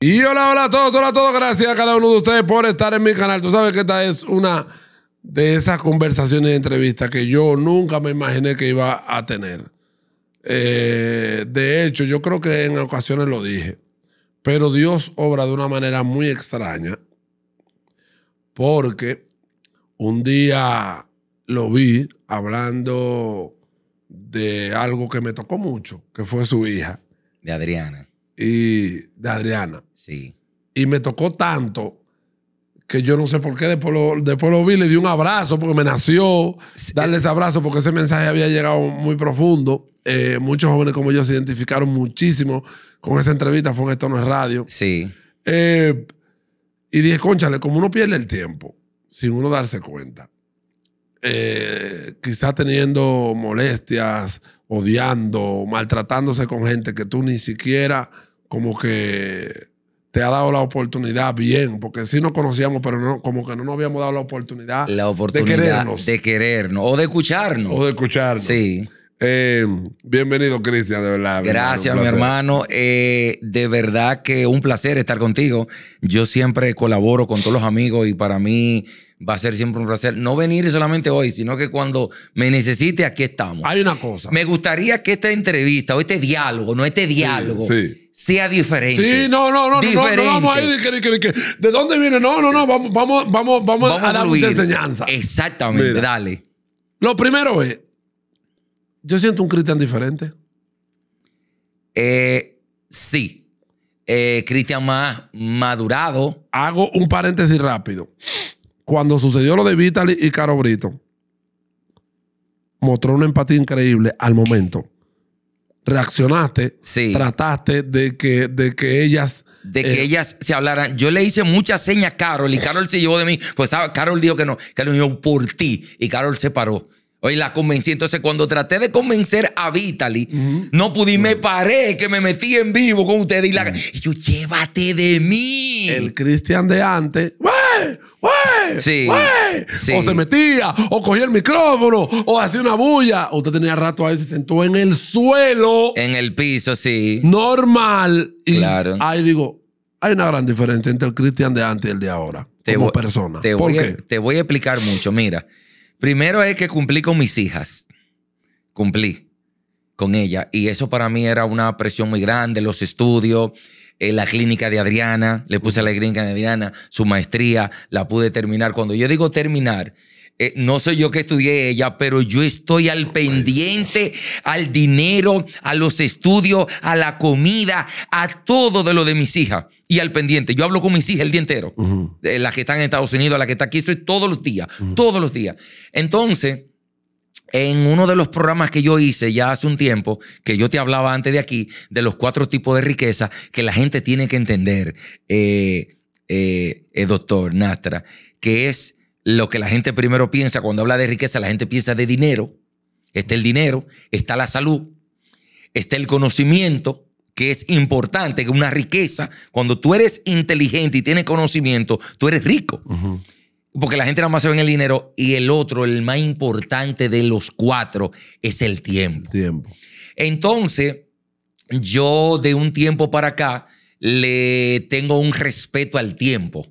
Y hola, hola a todos, hola a todos. Gracias a cada uno de ustedes por estar en mi canal. Tú sabes que esta es una de esas conversaciones de entrevistas que yo nunca me imaginé que iba a tener. Eh, de hecho, yo creo que en ocasiones lo dije. Pero Dios obra de una manera muy extraña. Porque un día lo vi hablando de algo que me tocó mucho, que fue su hija. De Adriana y de Adriana. Sí. Y me tocó tanto que yo no sé por qué después lo, después lo vi, le di un abrazo porque me nació darle eh. ese abrazo porque ese mensaje había llegado muy profundo. Eh, muchos jóvenes como yo se identificaron muchísimo con esa entrevista, fue en una Radio. Sí. Eh, y dije, conchale, como uno pierde el tiempo sin uno darse cuenta, quizás teniendo molestias, odiando, maltratándose con gente que tú ni siquiera como que te ha dado la oportunidad bien, porque sí nos conocíamos, pero no, como que no nos habíamos dado la oportunidad, la oportunidad de querernos. De querernos, o de escucharnos. O de escucharnos. Sí. Eh, bienvenido, Cristian, de verdad. Gracias, mi hermano. Eh, de verdad que un placer estar contigo. Yo siempre colaboro con todos los amigos y para mí va a ser siempre un placer no venir solamente hoy, sino que cuando me necesite, aquí estamos. Hay una cosa. Me gustaría que esta entrevista o este diálogo, no este diálogo, sea diferente. Sí, no, no, no, no, vamos a ir, que, de dónde viene, no, no, no, vamos, vamos, vamos, vamos a dar enseñanza. Exactamente, dale. Lo primero es, yo siento un Cristian diferente. Eh, sí. Eh, Cristian más madurado. Hago un paréntesis rápido cuando sucedió lo de Vitaly y Caro Brito, mostró una empatía increíble al momento. Reaccionaste, trataste de que, de que ellas. De que eh, ellas se hablaran. Yo le hice muchas señas a Carol y Carol se llevó de mí. Pues ah, Carol dijo que no. Carol dijo por ti y Carol se paró. Hoy la convencí. Entonces, cuando traté de convencer a Vitaly, no pude me paré, que me metí en vivo con ustedes. Y, la... y yo, llévate de mí. El Cristian de antes. ¡Wey! ¡Wey! sí, O se metía, o cogía el micrófono, o hacía una bulla. Usted tenía rato ahí, se sentó en el suelo. En el piso, sí. Normal. Y ahí digo, hay una gran diferencia entre el Cristian de antes y el de ahora. como persona. te voy a explicar mucho. Mira, primero es que cumplí con mis hijas. Cumplí con ella. Y eso para mí era una presión muy grande, los estudios, eh, la clínica de Adriana, le puse a la clínica de Adriana, su maestría, la pude terminar. Cuando yo digo terminar, eh, no soy yo que estudié ella, pero yo estoy al pendiente, al dinero, a los estudios, a la comida, a todo de lo de mis hijas y al pendiente. Yo hablo con mis hijas el día entero, eh, las que están en Estados Unidos, las que están aquí, estoy todos los días, todos los días. Entonces, en uno de los programas que yo hice ya hace un tiempo, que yo te hablaba antes de aquí, de los cuatro tipos de riqueza que la gente tiene que entender, eh, eh, eh, doctor Nastra, que es lo que la gente primero piensa cuando habla de riqueza, la gente piensa de dinero. Está el dinero, está la salud, está el conocimiento, que es importante, que una riqueza. Cuando tú eres inteligente y tienes conocimiento, tú eres rico. Porque la gente nada más se ve en el dinero y el otro, el más importante de los cuatro, es el tiempo. tiempo. Entonces, yo de un tiempo para acá le tengo un respeto al tiempo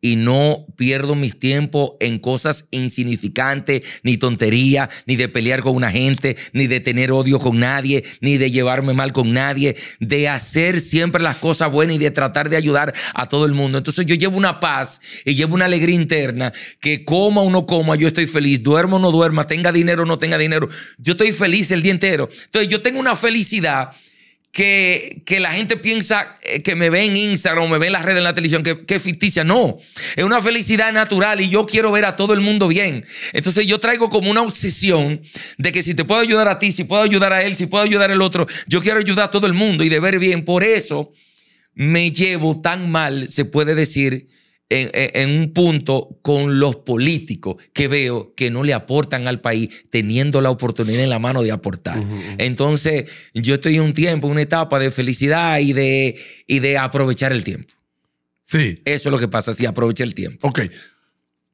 y no pierdo mi tiempo en cosas insignificantes, ni tontería, ni de pelear con una gente, ni de tener odio con nadie, ni de llevarme mal con nadie, de hacer siempre las cosas buenas y de tratar de ayudar a todo el mundo. Entonces yo llevo una paz y llevo una alegría interna que coma o no coma, yo estoy feliz, duermo o no duerma, tenga dinero o no tenga dinero, yo estoy feliz el día entero. Entonces yo tengo una felicidad que, la gente piensa eh, que me ve en Instagram o me ve en las redes, en la televisión, que, que, es ficticia. No, es una felicidad natural y yo quiero ver a todo el mundo bien. Entonces yo traigo como una obsesión de que si te puedo ayudar a ti, si puedo ayudar a él, si puedo ayudar al otro, yo quiero ayudar a todo el mundo y de ver bien. Por eso me llevo tan mal, se puede decir, en, un punto con los políticos que veo que no le aportan al país teniendo la oportunidad en la mano de aportar. Entonces, yo estoy en un tiempo, una etapa de felicidad y de, y de aprovechar el tiempo. Sí. Eso es lo que pasa, si aprovecha el tiempo. Ok.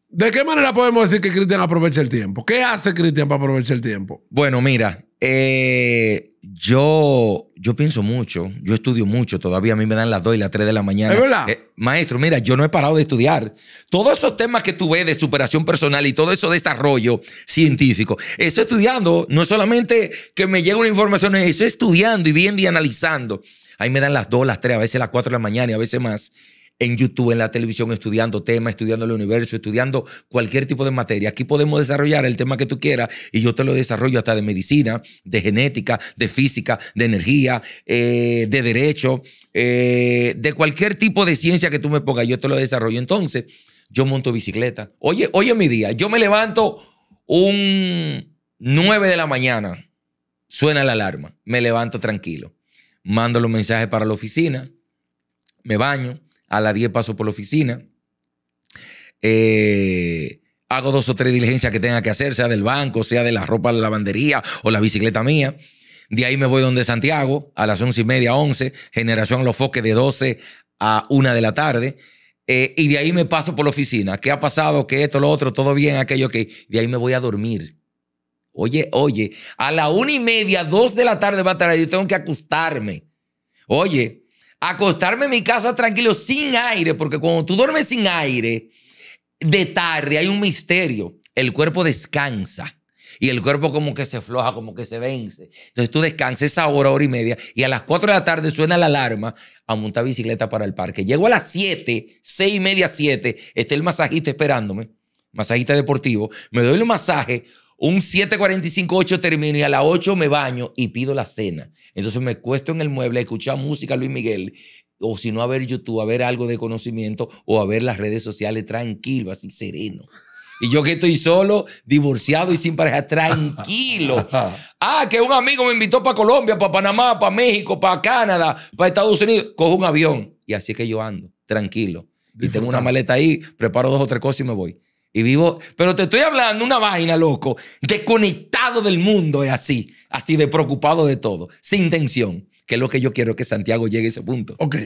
¿De qué manera podemos decir que Cristian aprovecha el tiempo? ¿Qué hace Cristian para aprovechar el tiempo? Bueno, mira, eh, yo, yo pienso mucho, yo estudio mucho, todavía a mí me dan las 2 y las 3 de la mañana. Eh, maestro, mira, yo no he parado de estudiar. Todos esos temas que tú ves de superación personal y todo eso de desarrollo científico, eso estudiando, no solamente que me llegue una información, estoy estudiando y viendo y analizando. Ahí me dan las 2, las 3, a veces las 4 de la mañana y a veces más en YouTube, en la televisión, estudiando temas, estudiando el universo, estudiando cualquier tipo de materia. Aquí podemos desarrollar el tema que tú quieras y yo te lo desarrollo hasta de medicina, de genética, de física, de energía, eh, de derecho, eh, de cualquier tipo de ciencia que tú me pongas, yo te lo desarrollo. Entonces, yo monto bicicleta. Oye, oye mi día, yo me levanto un 9 de la mañana, suena la alarma, me levanto tranquilo, mando los mensajes para la oficina, me baño, a las 10 paso por la oficina. Eh, hago dos o tres diligencias que tenga que hacer, sea del banco, sea de la ropa, la lavandería o la bicicleta mía. De ahí me voy donde Santiago a las once y media, once, generación Los Foques de 12 a 1 de la tarde. Eh, y de ahí me paso por la oficina. ¿Qué ha pasado? ¿Qué esto, lo otro? ¿Todo bien? Aquello que. De ahí me voy a dormir. Oye, oye, a la una y media, dos de la tarde va a estar ahí. Yo tengo que acostarme. Oye, acostarme en mi casa tranquilo sin aire, porque cuando tú duermes sin aire, de tarde hay un misterio. El cuerpo descansa y el cuerpo como que se floja, como que se vence. Entonces tú descansas esa hora, hora y media y a las 4 de la tarde suena la alarma a montar bicicleta para el parque. Llego a las 7, 6 y media, 7, está el masajista esperándome, masajista deportivo, me doy el masaje un 7.45-8 termino y a las 8 me baño y pido la cena. Entonces me cuesto en el mueble a escuchar música Luis Miguel o si no a ver YouTube, a ver algo de conocimiento o a ver las redes sociales tranquilo, así sereno. Y yo que estoy solo, divorciado y sin pareja, tranquilo. Ah, que un amigo me invitó para Colombia, para Panamá, para México, para Canadá, para Estados Unidos. Cojo un avión. Y así es que yo ando, tranquilo. Y tengo una maleta ahí, preparo dos o tres cosas y me voy. Y vivo, pero te estoy hablando una vaina, loco, desconectado del mundo, es así, así de preocupado de todo, sin tensión, que es lo que yo quiero que Santiago llegue a ese punto. Ok,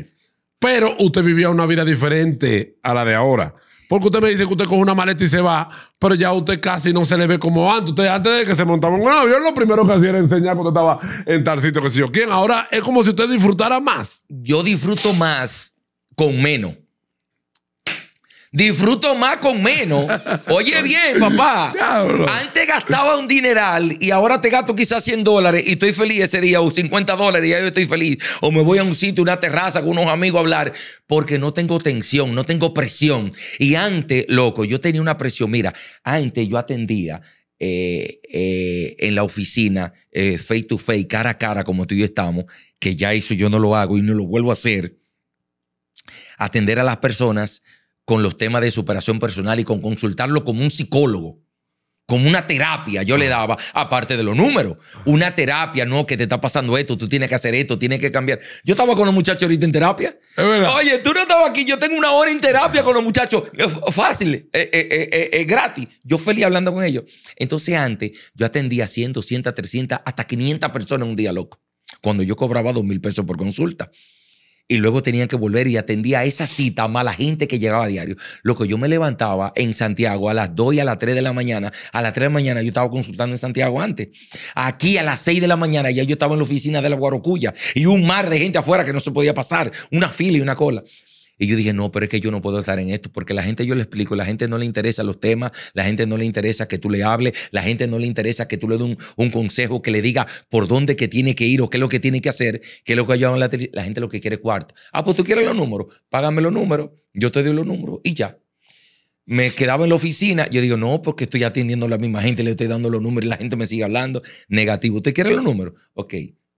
pero usted vivía una vida diferente a la de ahora. Porque usted me dice que usted coge una maleta y se va, pero ya usted casi no se le ve como antes. Usted antes de que se montaba en un avión, lo primero que hacía era enseñar cuando estaba en tal sitio que si yo. ¿Quién? Ahora es como si usted disfrutara más. Yo disfruto más con menos. Disfruto más con menos. Oye bien, papá. Antes gastaba un dineral y ahora te gasto quizás 100 dólares y estoy feliz ese día o 50 dólares y ya yo estoy feliz. O me voy a un sitio, una terraza con unos amigos a hablar porque no tengo tensión, no tengo presión. Y antes, loco, yo tenía una presión. Mira, antes yo atendía eh, eh, en la oficina, eh, face to face, cara a cara, como tú y yo estamos, que ya eso yo no lo hago y no lo vuelvo a hacer. Atender a las personas con los temas de superación personal y con consultarlo como un psicólogo, como una terapia. Yo le daba, aparte de los números, una terapia, no, que te está pasando esto, tú tienes que hacer esto, tienes que cambiar. Yo estaba con los muchachos ahorita en terapia. Oye, tú no estabas aquí, yo tengo una hora en terapia con los muchachos. Eh, fácil, es eh, eh, gratis. Yo feliz hablando con ellos. Entonces antes yo atendía 100, 200, 300, hasta 500 personas en un día loco, cuando yo cobraba 2 mil pesos por consulta y luego tenían que volver y atendía a esa cita mala gente que llegaba a diario. Lo que yo me levantaba en Santiago a las 2 y a las 3 de la mañana, a las 3 de la mañana yo estaba consultando en Santiago antes. Aquí a las 6 de la mañana ya yo estaba en la oficina de la Guarocuya y un mar de gente afuera que no se podía pasar, una fila y una cola. Y yo dije, no, pero es que yo no puedo estar en esto, porque la gente, yo le explico, la gente no le interesa los temas, la gente no le interesa que tú le hables, la gente no le interesa que tú le des un, consejo, que le diga por dónde que tiene que ir o qué es lo que tiene que hacer, qué es lo que yo en la televisión. La gente lo que quiere es cuarto. Ah, pues tú quieres los números, págame los números, yo te doy los números y ya me quedaba en la oficina. Yo digo, no, porque estoy atendiendo a la misma gente, le estoy dando los números y la gente me sigue hablando. Negativo. ¿Usted quiere los números? Ok.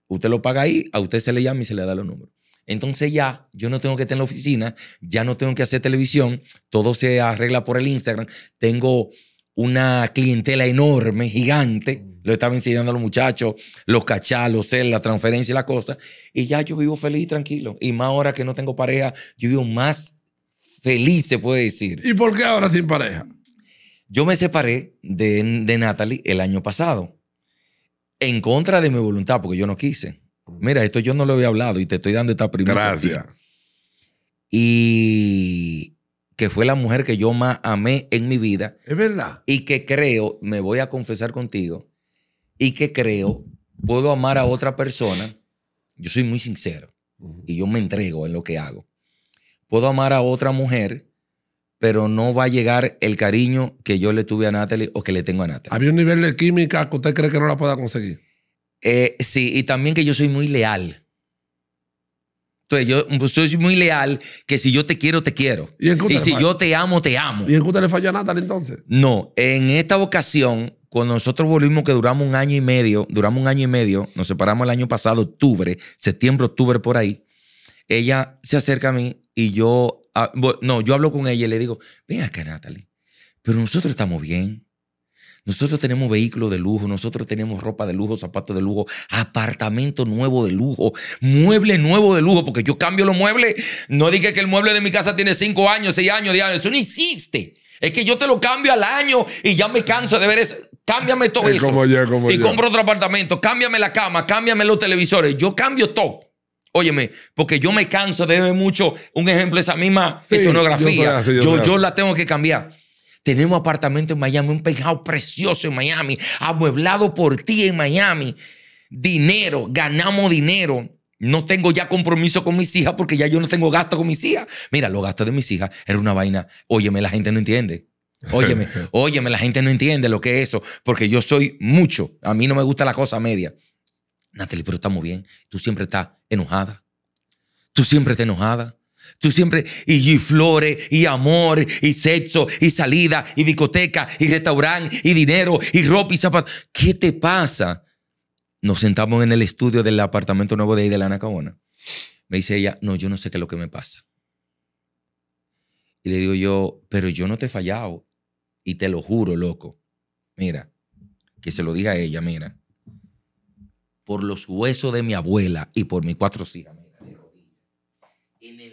Usted lo paga ahí, a usted se le llama y se le da los números. Entonces ya yo no tengo que estar en la oficina, ya no tengo que hacer televisión, todo se arregla por el Instagram. Tengo una clientela enorme, gigante. Mm. Lo estaba enseñando a los muchachos, los cachalos, la transferencia y la cosa. Y ya yo vivo feliz y tranquilo. Y más ahora que no tengo pareja, yo vivo más feliz, se puede decir. ¿Y por qué ahora sin pareja? Yo me separé de Natalie el año pasado, en contra de mi voluntad, porque yo no quise mira, esto yo no lo había hablado y te estoy dando esta primera. Gracias. Y que fue la mujer que yo más amé en mi vida. Es verdad. Y que creo, me voy a confesar contigo, y que creo, puedo amar a otra persona. Yo soy muy sincero y yo me entrego en lo que hago. Puedo amar a otra mujer, pero no va a llegar el cariño que yo le tuve a Natalie o que le tengo a Natalie. Había un nivel de química que usted cree que no la pueda conseguir. Eh, sí, y también que yo soy muy leal. Entonces, yo pues, soy muy leal que si yo te quiero, te quiero. Y, si yo te amo, te amo. ¿Y en le falló a Natalie entonces? No, en esta ocasión, cuando nosotros volvimos, que duramos un año y medio, duramos un año y medio, nos separamos el año pasado, octubre, septiembre, octubre, por ahí. Ella se acerca a mí y yo, ah, no, yo hablo con ella y le digo, ven acá, Natalie, pero nosotros estamos bien. Nosotros tenemos vehículos de lujo, nosotros tenemos ropa de lujo, zapatos de lujo, apartamento nuevo de lujo, mueble nuevo de lujo, porque yo cambio los muebles. No dije que el mueble de mi casa tiene 5 años, 6 años, 10 años. Eso no existe. Es que yo te lo cambio al año y ya me canso de ver eso. Cámbiame todo eso. y compro otro apartamento, cámbiame la cama, cámbiame los televisores. Yo cambio todo. Óyeme, porque yo me canso de ver mucho, un ejemplo, esa misma escenografía. yo la tengo que cambiar. Tenemos apartamento en Miami, un pejado precioso en Miami, amueblado por ti en Miami. Dinero, ganamos dinero. No tengo ya compromiso con mis hijas porque ya yo no tengo gasto con mis hijas. Mira, los gastos de mis hijas era una vaina. Óyeme, la gente no entiende. Óyeme, óyeme, la gente no entiende lo que es eso porque yo soy mucho. A mí no me gusta la cosa media. Natalie, pero estamos bien. Tú siempre estás enojada. Tú siempre estás enojada. Tú siempre, y, flores, y amor, y sexo, y salida, y discoteca, y restaurante, y dinero, y ropa, y zapatos. ¿Qué te pasa? Nos sentamos en el estudio del apartamento nuevo de ahí de la Cabona. Me dice ella, no, yo no sé qué es lo que me pasa. Y le digo yo, pero yo no te he fallado. Y te lo juro, loco. Mira, que se lo diga a ella, mira. Por los huesos de mi abuela y por mis cuatro hijas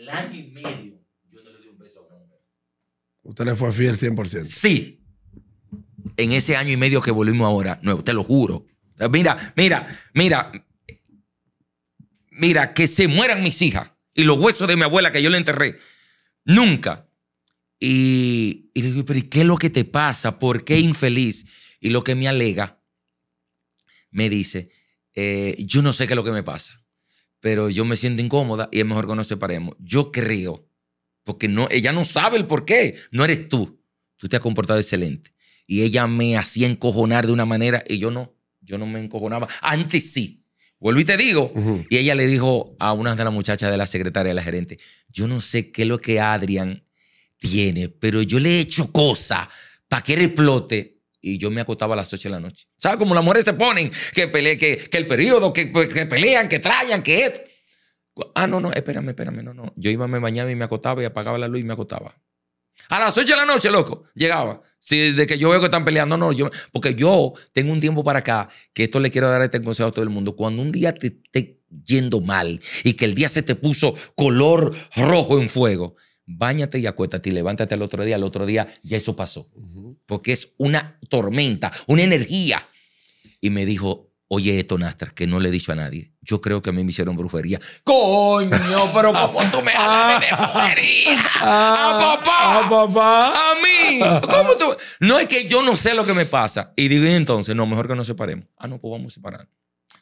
año y medio yo no le di un beso a Usted le fue fiel 100%. Sí. En ese año y medio que volvimos ahora, nuevo, te lo juro. Mira, mira, mira. Mira, que se mueran mis hijas y los huesos de mi abuela que yo le enterré. Nunca. Y, y le digo, pero qué es lo que te pasa? ¿Por qué infeliz? Y lo que me alega, me dice, eh, yo no sé qué es lo que me pasa pero yo me siento incómoda y es mejor que nos separemos. Yo creo, porque no, ella no sabe el por qué, no eres tú. Tú te has comportado excelente. Y ella me hacía encojonar de una manera y yo no, yo no me encojonaba. Antes sí. Vuelvo y te digo. Y ella le dijo a una de las muchachas de la secretaria, de la gerente, yo no sé qué es lo que Adrián tiene, pero yo le he hecho cosas para que replote y yo me acotaba a las 8 de la noche. ¿Sabes cómo las mujeres se ponen? Que, pele que, el periodo, que, pues, pelean, que traigan, que esto. Ah, no, no, espérame, espérame, no, no. Yo iba, me bañaba y me acotaba y apagaba la luz y me acostaba. A las 8 de la noche, loco, llegaba. Si de que yo veo que están peleando, no, yo, porque yo tengo un tiempo para acá, que esto le quiero dar este consejo a todo el mundo. Cuando un día te esté yendo mal y que el día se te puso color rojo en fuego, báñate y acuéstate y levántate al otro día. Al otro día ya eso pasó porque es una tormenta, una energía. Y me dijo, oye, esto, Nastra, que no le he dicho a nadie, yo creo que a mí me hicieron brujería. Coño, pero ¿cómo tú me hablas de ah, brujería? A ah, ah, papá. A papá. A mí. ¿Cómo tú? No es que yo no sé lo que me pasa. Y digo, entonces, no, mejor que nos separemos. Ah, no, pues vamos a separar.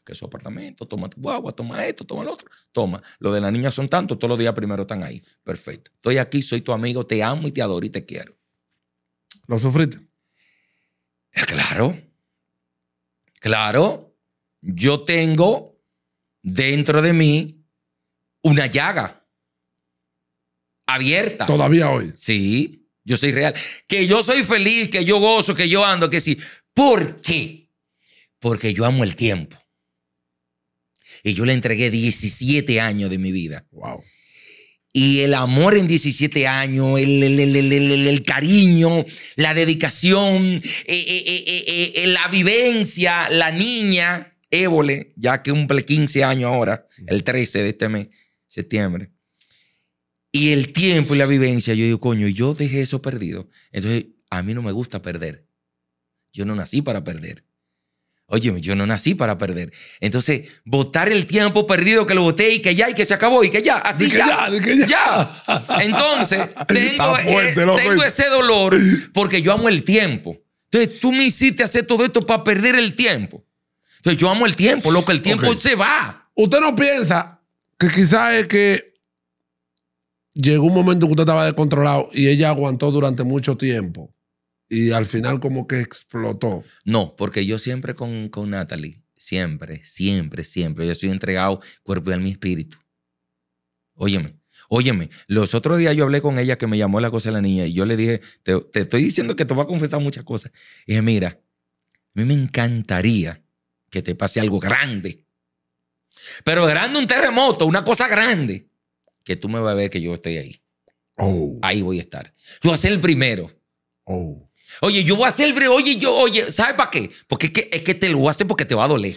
que su apartamento, toma tu guagua, toma esto, toma el otro, toma. Lo de la niña son tantos, todos los días primero están ahí. Perfecto. Estoy aquí, soy tu amigo, te amo y te adoro y te quiero. ¿Lo sufriste? Eh, claro. Claro. Yo tengo dentro de mí una llaga abierta. Todavía hoy. Sí, yo soy real. Que yo soy feliz, que yo gozo, que yo ando, que sí. ¿Por qué? Porque yo amo el tiempo. Y yo le entregué 17 años de mi vida. Wow y el amor en 17 años, el, cariño, la dedicación, eh, eh, eh, la vivencia, la niña, Évole, ya que cumple 15 años ahora, el 13 de este mes, septiembre. Y el tiempo y la vivencia, yo digo, coño, yo dejé eso perdido. Entonces, a mí no me gusta perder. Yo no nací para perder. Oye, yo no nací para perder. Entonces, votar el tiempo perdido que lo voté y que ya, y que se acabó, y que ya, así que ya, ya, Entonces, e, eh, tengo, ese dolor porque yo amo el tiempo. Entonces, tú me hiciste hacer todo esto para perder el tiempo. Entonces, yo amo el tiempo, loco, el tiempo se va. ¿Usted no piensa que quizás es que llegó un momento que usted estaba descontrolado y ella aguantó durante mucho tiempo? Y al final como que explotó. No, porque yo siempre con, Natalie, siempre, siempre, siempre, yo soy entregado cuerpo y alma y espíritu. Óyeme, óyeme, los otros días yo hablé con ella que me llamó la cosa de la niña y yo le dije, te, estoy diciendo que te voy a confesar muchas cosas. Y dije, mira, a mí me encantaría que te pase algo grande. Pero grande un terremoto, una cosa grande, que tú me vas a ver que yo estoy ahí. Oh. Ahí voy a estar. Yo voy a ser el primero. Oh. Oye, yo voy a hacer Oye, yo, oye, ¿sabes para qué? Porque es que, es que te lo voy a hacer porque te va a doler.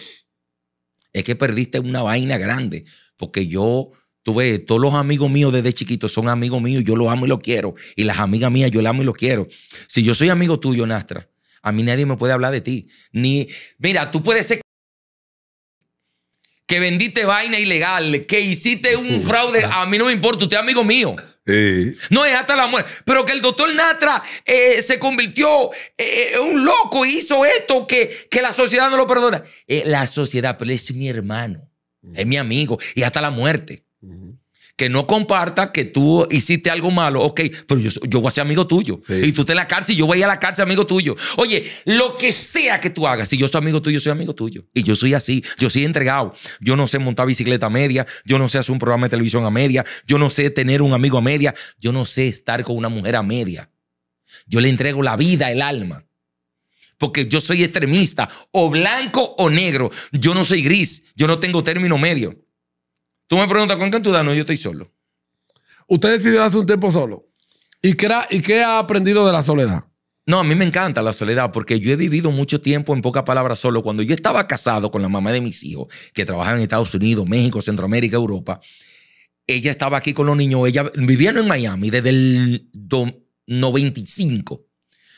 Es que perdiste una vaina grande. Porque yo, tú ves, todos los amigos míos desde chiquitos son amigos míos. Yo lo amo y lo quiero. Y las amigas mías, yo las amo y lo quiero. Si yo soy amigo tuyo, Nastra, a mí nadie me puede hablar de ti. Ni, mira, tú puedes ser que vendiste vaina ilegal, que hiciste un fraude. A mí no me importa, usted es amigo mío. No es hasta la muerte. Pero que el doctor Natra eh, se convirtió eh, eh, en un loco y hizo esto que, que la sociedad no lo perdona. la sociedad, pero es mi hermano, es mi amigo y hasta la muerte que no comparta que tú hiciste algo malo, ok, pero yo, voy a ser amigo tuyo. Y tú te la cárcel y yo voy a a la cárcel amigo tuyo. Oye, lo que sea que tú hagas, si yo soy amigo tuyo, soy amigo tuyo. Y yo soy así, yo soy entregado. Yo no sé montar bicicleta media, yo no sé hacer un programa de televisión a media, yo no sé tener un amigo a media, yo no sé estar con una mujer a media. Yo le entrego la vida, el alma porque yo soy extremista, o blanco o negro, yo no soy gris, yo no tengo término medio. Tú me preguntas con quién tú No, yo estoy solo. Usted decidió hace un tiempo solo. ¿Y qué, ha aprendido de la soledad? No, a mí me encanta la soledad porque yo he vivido mucho tiempo, en pocas palabras, solo. Cuando yo estaba casado con la mamá de mis hijos, que trabajaba en Estados Unidos, México, Centroamérica, Europa, ella estaba aquí con los niños. Ella vivía en Miami desde el 95,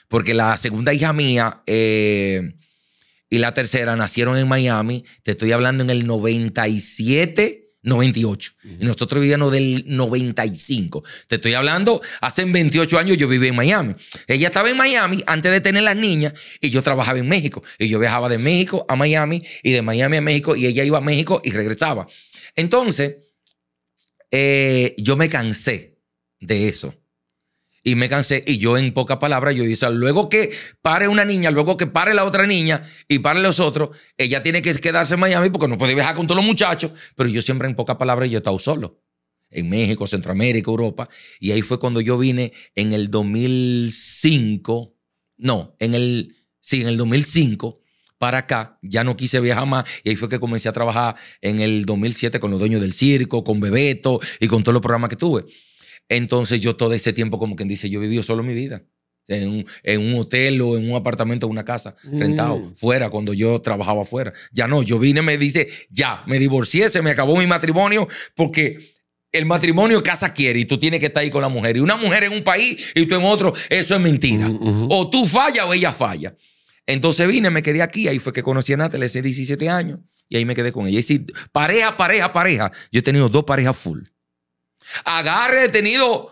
porque la segunda hija mía eh, y la tercera nacieron en Miami. Te estoy hablando en el 97 98. Y nosotros vivíamos del 95. Te estoy hablando, hace 28 años yo vivía en Miami. Ella estaba en Miami antes de tener las niñas y yo trabajaba en México. Y yo viajaba de México a Miami y de Miami a México y ella iba a México y regresaba. Entonces, eh, yo me cansé de eso y me cansé. Y yo, en pocas palabras, yo dije, luego que pare una niña, luego que pare la otra niña y pare los otros, ella tiene que quedarse en Miami porque no puede viajar con todos los muchachos. Pero yo siempre, en pocas palabras, yo he estado solo. En México, Centroamérica, Europa. Y ahí fue cuando yo vine en el 2005. No, en el, sí, en el 2005 para acá, ya no quise viajar más y ahí fue que comencé a trabajar en el 2007 con los dueños del circo, con Bebeto y con todos los programas que tuve. Entonces yo todo ese tiempo, como quien dice, yo viví solo mi vida. En un, hotel o en un apartamento, una casa, rentado, mm. fuera, cuando yo trabajaba fuera. Ya no, yo vine, me dice, ya, me divorcié, se me acabó mi matrimonio, porque el matrimonio casa quiere y tú tienes que estar ahí con la mujer. Y una mujer en un país y tú en otro, eso es mentira. Mm, o tú fallas o ella falla. Entonces vine, me quedé aquí, ahí fue que conocí a Natalie, hace 17 años, y ahí me quedé con ella. Y si pareja, pareja, pareja, yo he tenido dos parejas full. Agarre detenido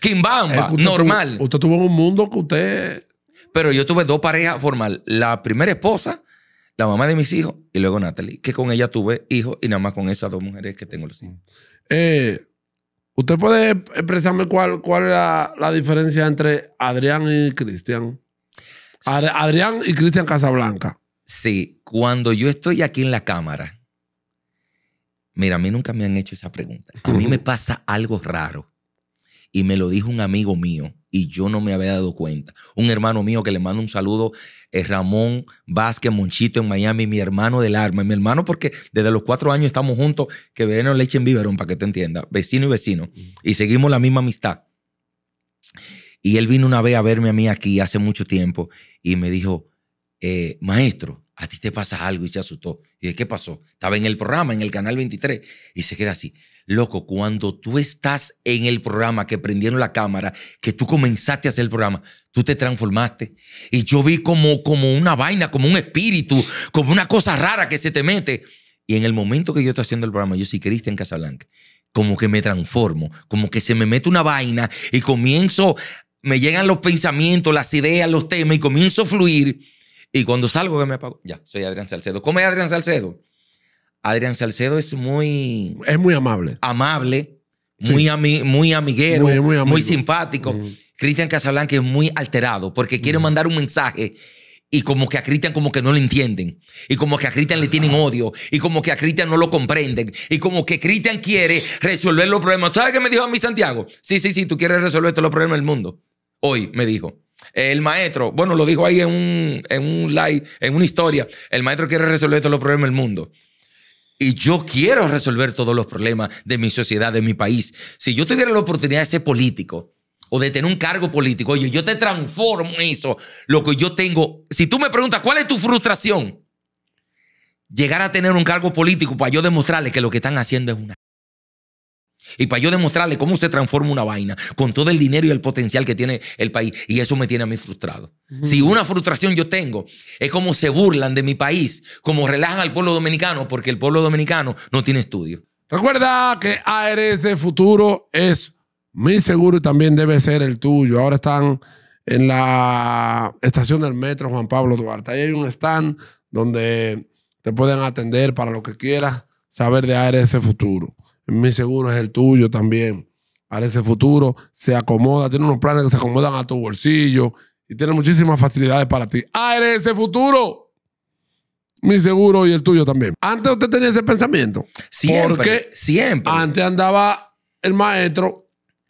Kimbamba, normal. usted tuvo un mundo que usted. Pero yo tuve dos parejas formal. La primera esposa, la mamá de mis hijos, y luego Natalie, que con ella tuve hijos y nada más con esas dos mujeres que tengo los hijos. Eh, ¿Usted puede expresarme cuál, cuál es la, diferencia entre Adrián y Cristian? Adrián y Cristian Casablanca. Sí, cuando yo estoy aquí en la cámara, Mira, a mí nunca me han hecho esa pregunta. A mí me pasa algo raro. Y me lo dijo un amigo mío y yo no me había dado cuenta. Un hermano mío que le mando un saludo, es eh, Ramón Vázquez Monchito en Miami, mi hermano del arma. Mi hermano porque desde los cuatro años estamos juntos, que en leche en biberón, para que te entienda. Vecino y vecino. Y seguimos la misma amistad. Y él vino una vez a verme a mí aquí hace mucho tiempo y me dijo, eh, maestro, a ti te pasa algo y se asustó. Y ¿qué pasó? Estaba en el programa, en el canal 23, y se queda así. Loco, cuando tú estás en el programa, que prendieron la cámara, que tú comenzaste a hacer el programa, tú te transformaste. Y yo vi como, como una vaina, como un espíritu, como una cosa rara que se te mete. Y en el momento que yo estoy haciendo el programa, yo soy Cristian Casablanca, como que me transformo, como que se me mete una vaina y comienzo, me llegan los pensamientos, las ideas, los temas y comienzo a fluir y cuando salgo que me apago, ya, soy Adrián Salcedo. ¿Cómo es Adrián Salcedo? Adrián Salcedo es muy... Es muy amable. Amable, muy, muy amiguero, muy, simpático. Mm. Cristian Casablanca es muy alterado porque quiere mm. mandar un mensaje y como que a Cristian como que no lo entienden, y como que a Cristian le tienen odio, y como que a Cristian no lo comprenden, y como que Cristian quiere resolver los problemas. ¿Sabes qué me dijo a mí Santiago? Sí, sí, sí, tú quieres resolver todos los problemas del mundo. Hoy me dijo el maestro, bueno, lo dijo ahí en un, en live, en una historia, el maestro quiere resolver todos los problemas del mundo. Y yo quiero resolver todos los problemas de mi sociedad, de mi país. Si yo tuviera la oportunidad de ser político o de tener un cargo político, oye, yo te transformo eso, lo que yo tengo. Si tú me preguntas, ¿cuál es tu frustración? Llegar a tener un cargo político para yo demostrarle que lo que están haciendo es una y para yo demostrarle cómo se transforma una vaina con todo el dinero y el potencial que tiene el país. Y eso me tiene a mí frustrado. Si una frustración yo tengo es cómo se burlan de mi país, cómo relajan al pueblo dominicano porque el pueblo dominicano no tiene estudio. Recuerda que ARS Futuro es mi seguro y también debe ser el tuyo. Ahora están en la estación del metro Juan Pablo Duarte. Ahí hay un stand donde te pueden atender para lo que quieras saber de ARS Futuro. Mi seguro es el tuyo también. A ese futuro se acomoda, tiene unos planes que se acomodan a tu bolsillo y tiene muchísimas facilidades para ti. Ah, ese Futuro. Mi seguro y el tuyo también. Antes usted tenía ese pensamiento. Siempre. Porque siempre. Antes andaba el maestro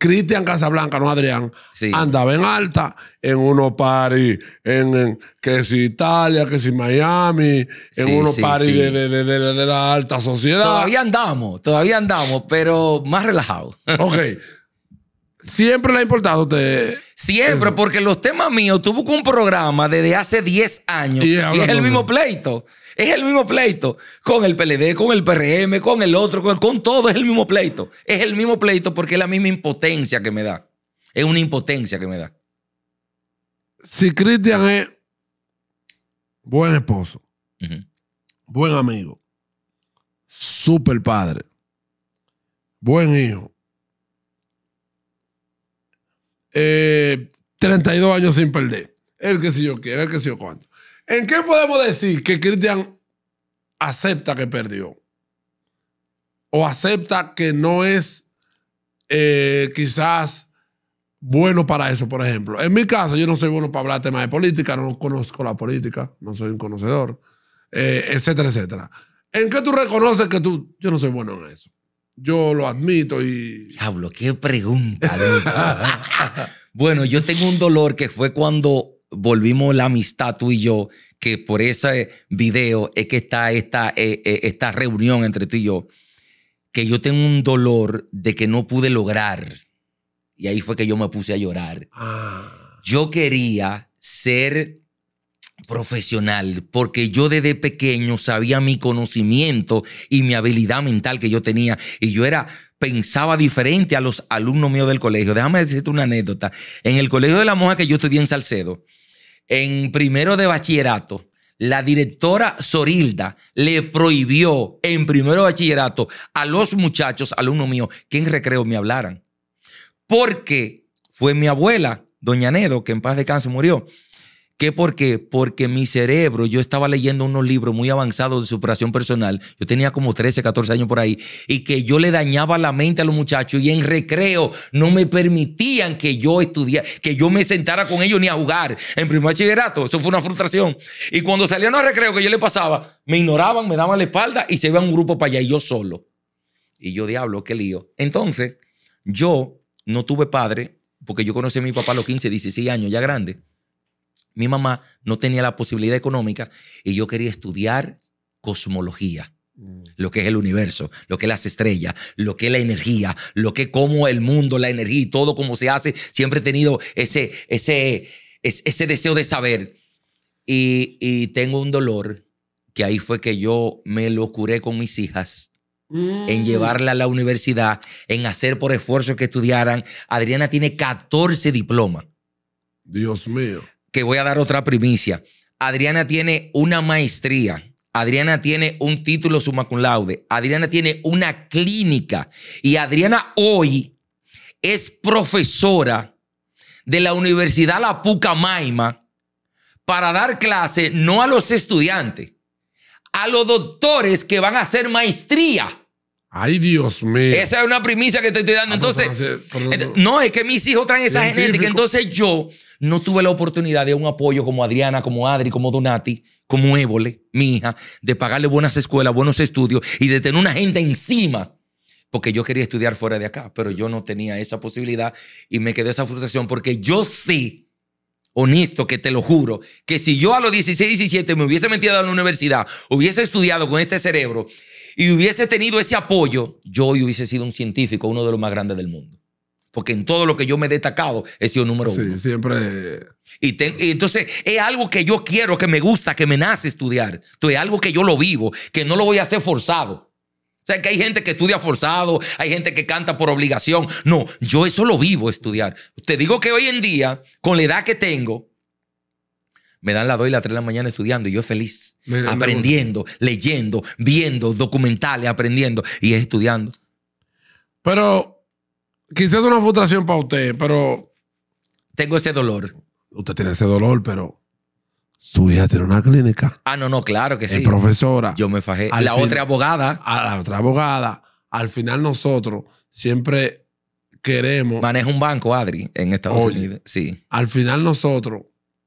Cristian Casablanca, no Adrián, andaba en alta en uno paris, en, que si Italia, que si Miami, en uno unos paris de, de, la alta sociedad. Todavía andamos, todavía andamos, pero más relajados. ok, Siempre le ha importado usted. Siempre, porque los temas míos, tuvo un programa desde hace 10 años y, es el mismo pleito. Es el mismo pleito. Con el PLD, con el PRM, con el otro, con, todo, es el mismo pleito. Es el mismo pleito porque es la misma impotencia que me da. Es una impotencia que me da. Si Cristian es buen esposo, buen amigo, super padre, buen hijo, 32 eh, años sin perder. El que si yo quiero, el que si yo cuánto. ¿En qué podemos decir que Cristian acepta que perdió? O acepta que no es eh, quizás bueno para eso, por ejemplo. En mi caso, yo no soy bueno para hablar temas de política, no conozco la política, no soy un conocedor, eh, etcétera, etcétera. ¿En qué tú reconoces que tú, yo no soy bueno en eso? Yo lo admito y... Pablo, qué pregunta. bueno, yo tengo un dolor que fue cuando volvimos la amistad tú y yo, que por ese video es que está esta, eh, eh, esta reunión entre tú y yo, que yo tengo un dolor de que no pude lograr. Y ahí fue que yo me puse a llorar. Ah. Yo quería ser profesional, porque yo desde pequeño sabía mi conocimiento y mi habilidad mental que yo tenía y yo era pensaba diferente a los alumnos míos del colegio. Déjame decirte una anécdota. En el colegio de la monja que yo estudié en Salcedo, en primero de bachillerato, la directora Zorilda le prohibió en primero de bachillerato a los muchachos, alumnos míos, que en recreo me hablaran. Porque fue mi abuela, doña Nedo, que en paz descanse murió, ¿Qué por qué? Porque mi cerebro, yo estaba leyendo unos libros muy avanzados de superación personal, yo tenía como 13, 14 años por ahí, y que yo le dañaba la mente a los muchachos y en recreo no me permitían que yo estudiara, que yo me sentara con ellos ni a jugar en primer bachillerato, eso fue una frustración. Y cuando salían a recreo que yo le pasaba, me ignoraban, me daban la espalda y se iban un grupo para allá y yo solo. Y yo, diablo, qué lío. Entonces, yo no tuve padre porque yo conocí a mi papá a los 15, 16 años, ya grande mi mamá no tenía la posibilidad económica y yo quería estudiar cosmología, mm. lo que es el universo, lo que es las estrellas, lo que es la energía, lo que es cómo el mundo, la energía y todo como se hace. Siempre he tenido ese, ese, ese deseo de saber. Y, y, tengo un dolor que ahí fue que yo me lo curé con mis hijas. Mm. En llevarla a la universidad, en hacer por esfuerzo que estudiaran. Adriana tiene 14 diplomas. Dios mío que voy a dar otra primicia. Adriana tiene una maestría. Adriana tiene un título summa cum laude. Adriana tiene una clínica. Y Adriana hoy es profesora de la Universidad La Pucamaima para dar clase no a los estudiantes, a los doctores que van a hacer maestría. Ay, Dios mío. Esa es una primicia que te estoy dando. Ah, Entonces, no, es que mis hijos traen esa genética. Entonces yo no tuve la oportunidad de un apoyo como Adriana, como Adri, como Donati, como Évole, mi hija, de pagarle buenas escuelas, buenos estudios y de tener una gente encima. Porque yo quería estudiar fuera de acá, pero yo no tenía esa posibilidad y me quedé esa frustración porque yo sí, honesto, que te lo juro, que si yo a los 16, 17 me hubiese metido a la universidad, hubiese estudiado con este cerebro y hubiese tenido ese apoyo, yo hoy hubiese sido un científico, uno de los más grandes del mundo porque en todo lo que yo me he destacado he sido número uno. Sí, siempre. Y, entonces es algo que yo quiero, que me gusta, que me nace estudiar. Entonces es algo que yo lo vivo, que no lo voy a hacer forzado. O sea, que hay gente que estudia forzado, hay gente que canta por obligación. No, yo eso lo vivo, estudiar. Te digo que hoy en día, con la edad que tengo, me dan las 2 y las 3 de la mañana estudiando y yo feliz, aprendiendo, leyendo, viendo documentales, aprendiendo y estudiando. Pero quizás es una frustración para usted, pero. Tengo ese dolor. Usted tiene ese dolor, pero su hija tiene una clínica. Ah, no, no, claro que sí. Es profesora. Yo me fajé. A la otra abogada. A la otra abogada. Al final nosotros siempre queremos... Maneja un banco, Adri, en Estados Unidos. Sí. Al final nosotros,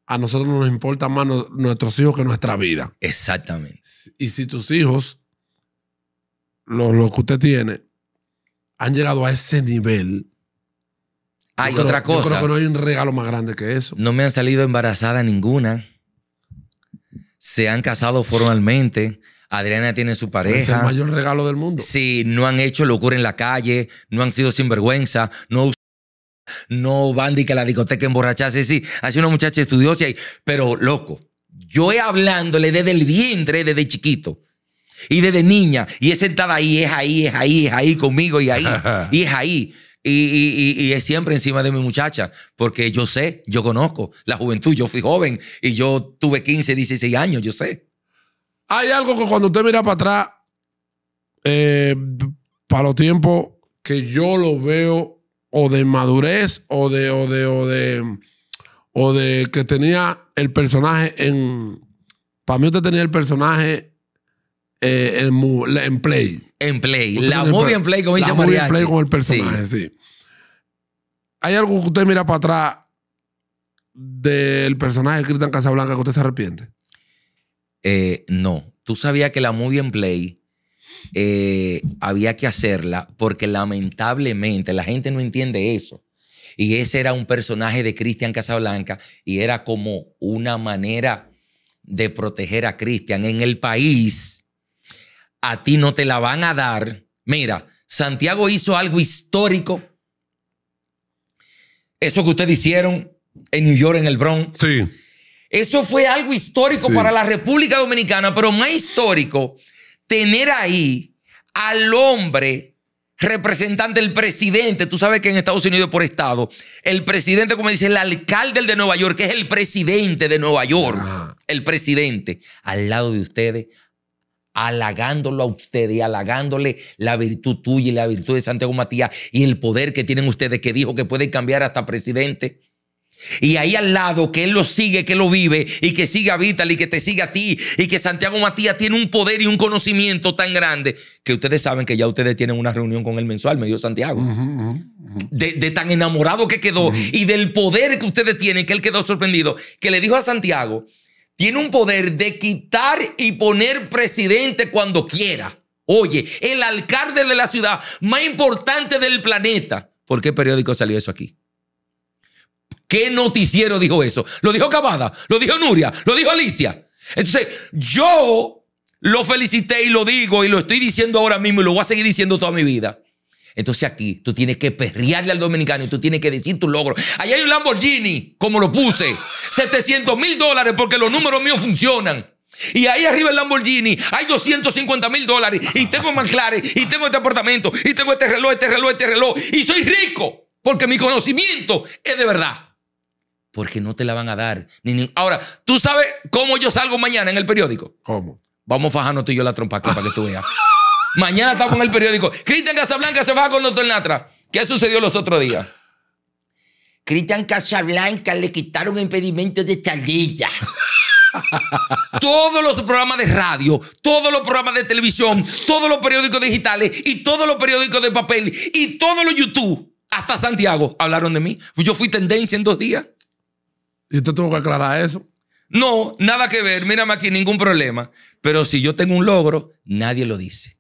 a nosotros nos importan más nuestros hijos que nuestra vida. Exactamente. Y si tus hijos, los, los que usted tiene, han llegado a ese nivel. Hay otra cosa. Yo creo que no hay un regalo más grande que eso. No me han salido embarazada ninguna. Se han casado formalmente. Adriana tiene su pareja. Es el mayor regalo del mundo. Sí, no han hecho locura en la calle, no han sido sinvergüenza, no no van de que la discoteca emborracharse. Sí, ha sido una muchacha estudiosa, pero loco, yo he hablándole desde el vientre, desde chiquito. Y desde niña, y es sentada ahí, es ahí, es ahí, es ahí conmigo, y ahí, y es ahí. Y, es siempre encima de mi muchacha, porque yo sé, yo conozco la juventud, yo fui joven y yo tuve 15, 16 años, yo sé. Hay algo que cuando usted mira para atrás, eh, para los tiempos que yo lo veo, o de madurez, o de, de, o de, o de que tenía el personaje en. Para mí, usted tenía el personaje eh, en, Play. En Play. la movie en Play, como dice Mariachi. en Play con el personaje, sí. ¿Hay algo que usted mira para atrás del personaje de Cristian Casablanca que usted se arrepiente? Eh, no. Tú sabías que la movie en Play eh, había que hacerla porque lamentablemente la gente no entiende eso. Y ese era un personaje de Cristian Casablanca y era como una manera de proteger a Cristian en el país a ti no te la van a dar. Mira, Santiago hizo algo histórico. Eso que ustedes hicieron en New York, en el Bronx. Sí. Eso fue algo histórico para la República Dominicana, pero más histórico, tener ahí al hombre representante, del presidente. Tú sabes que en Estados Unidos por estado, el presidente, como dice, el alcalde de Nueva York, que es el presidente de Nueva York, el presidente, al lado de ustedes, halagándolo a usted y halagándole la virtud tuya y la virtud de Santiago Matías y el poder que tienen ustedes que dijo que pueden cambiar hasta presidente. Y ahí al lado, que Él lo sigue, que lo vive y que siga a Vital y que te siga a ti y que Santiago Matías tiene un poder y un conocimiento tan grande que ustedes saben que ya ustedes tienen una reunión con Él mensual, me dio Santiago. De, tan enamorado que quedó y del poder que ustedes tienen, que Él quedó sorprendido, que le dijo a Santiago, tiene un poder de quitar y poner presidente cuando quiera. Oye, el alcalde de la ciudad más importante del planeta. ¿Por qué periódico salió eso aquí? ¿Qué noticiero dijo eso? Lo dijo Cavada, lo dijo Nuria, lo dijo Alicia. Entonces, yo lo felicité y lo digo y lo estoy diciendo ahora mismo y lo voy a seguir diciendo toda mi vida. Entonces aquí tú tienes que perrearle al dominicano y tú tienes que decir tu logro. Ahí hay un Lamborghini, como lo puse, 700 mil dólares porque los números míos funcionan. Y ahí arriba el Lamborghini hay 250 mil dólares y tengo McLaren y tengo este apartamento y tengo este reloj, este reloj, este reloj y soy rico porque mi conocimiento es de verdad. Porque no te la van a dar. Ahora, ¿tú sabes cómo yo salgo mañana en el periódico? ¿Cómo? Vamos fajando tú y yo la trompa aquí para que tú veas. Mañana estamos en el periódico. Cristian Casablanca se va con doctor Natra. ¿Qué sucedió los otros días? Cristian Casablanca le quitaron impedimentos de chaldilla. todos los programas de radio, todos los programas de televisión, todos los periódicos digitales y todos los periódicos de papel y todos los YouTube, hasta Santiago, hablaron de mí. Yo fui tendencia en dos días. ¿Y usted tuvo que aclarar eso? No, nada que ver. Mírame aquí, ningún problema. Pero si yo tengo un logro, nadie lo dice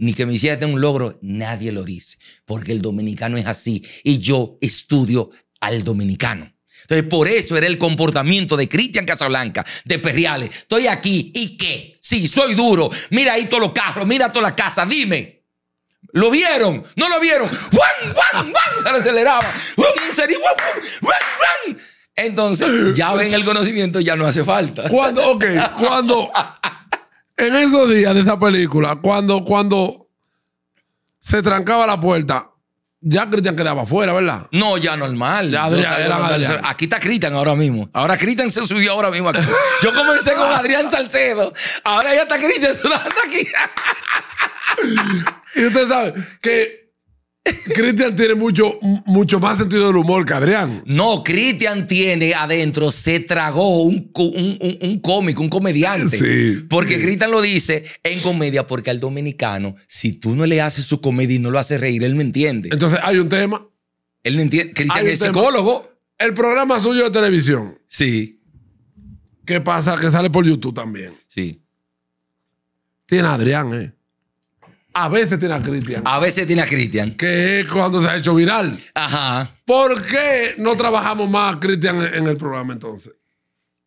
ni que me hiciera tener un logro, nadie lo dice, porque el dominicano es así y yo estudio al dominicano. Entonces, por eso era el comportamiento de Cristian Casablanca, de Perriales. Estoy aquí y qué? Sí, soy duro. Mira ahí todos los carros, mira toda la casa, dime. ¿Lo vieron? ¿No lo vieron? ¡Wan, wan, wan! Se le aceleraba. Entonces, ya ven el conocimiento, ya no hace falta. ¿Cuándo? ok, ¿Cuándo? En esos días de esa película, cuando, cuando se trancaba la puerta, ya Cristian quedaba afuera, ¿verdad? No, ya normal. Aquí está Cristian ahora mismo. Ahora Cristian se subió ahora mismo Yo comencé con Adrián Salcedo. Ahora ya está Cristian aquí. y usted sabe que Cristian tiene mucho, mucho más sentido del humor que Adrián. No, Cristian tiene adentro, se tragó un, un, cómico, un comediante. Sí, porque Cristian lo dice en comedia, porque al dominicano, si tú no le haces su comedia y no lo haces reír, él no entiende. Entonces, hay un tema. Él no entiende. Cristian es psicólogo. El programa suyo de televisión. Sí. ¿Qué pasa? Que sale por YouTube también. Sí. Tiene Adrián, ¿eh? a veces tiene a Cristian. A veces tiene a Cristian. Que es cuando se ha hecho viral. Ajá. ¿Por qué no trabajamos más a Cristian en el programa entonces?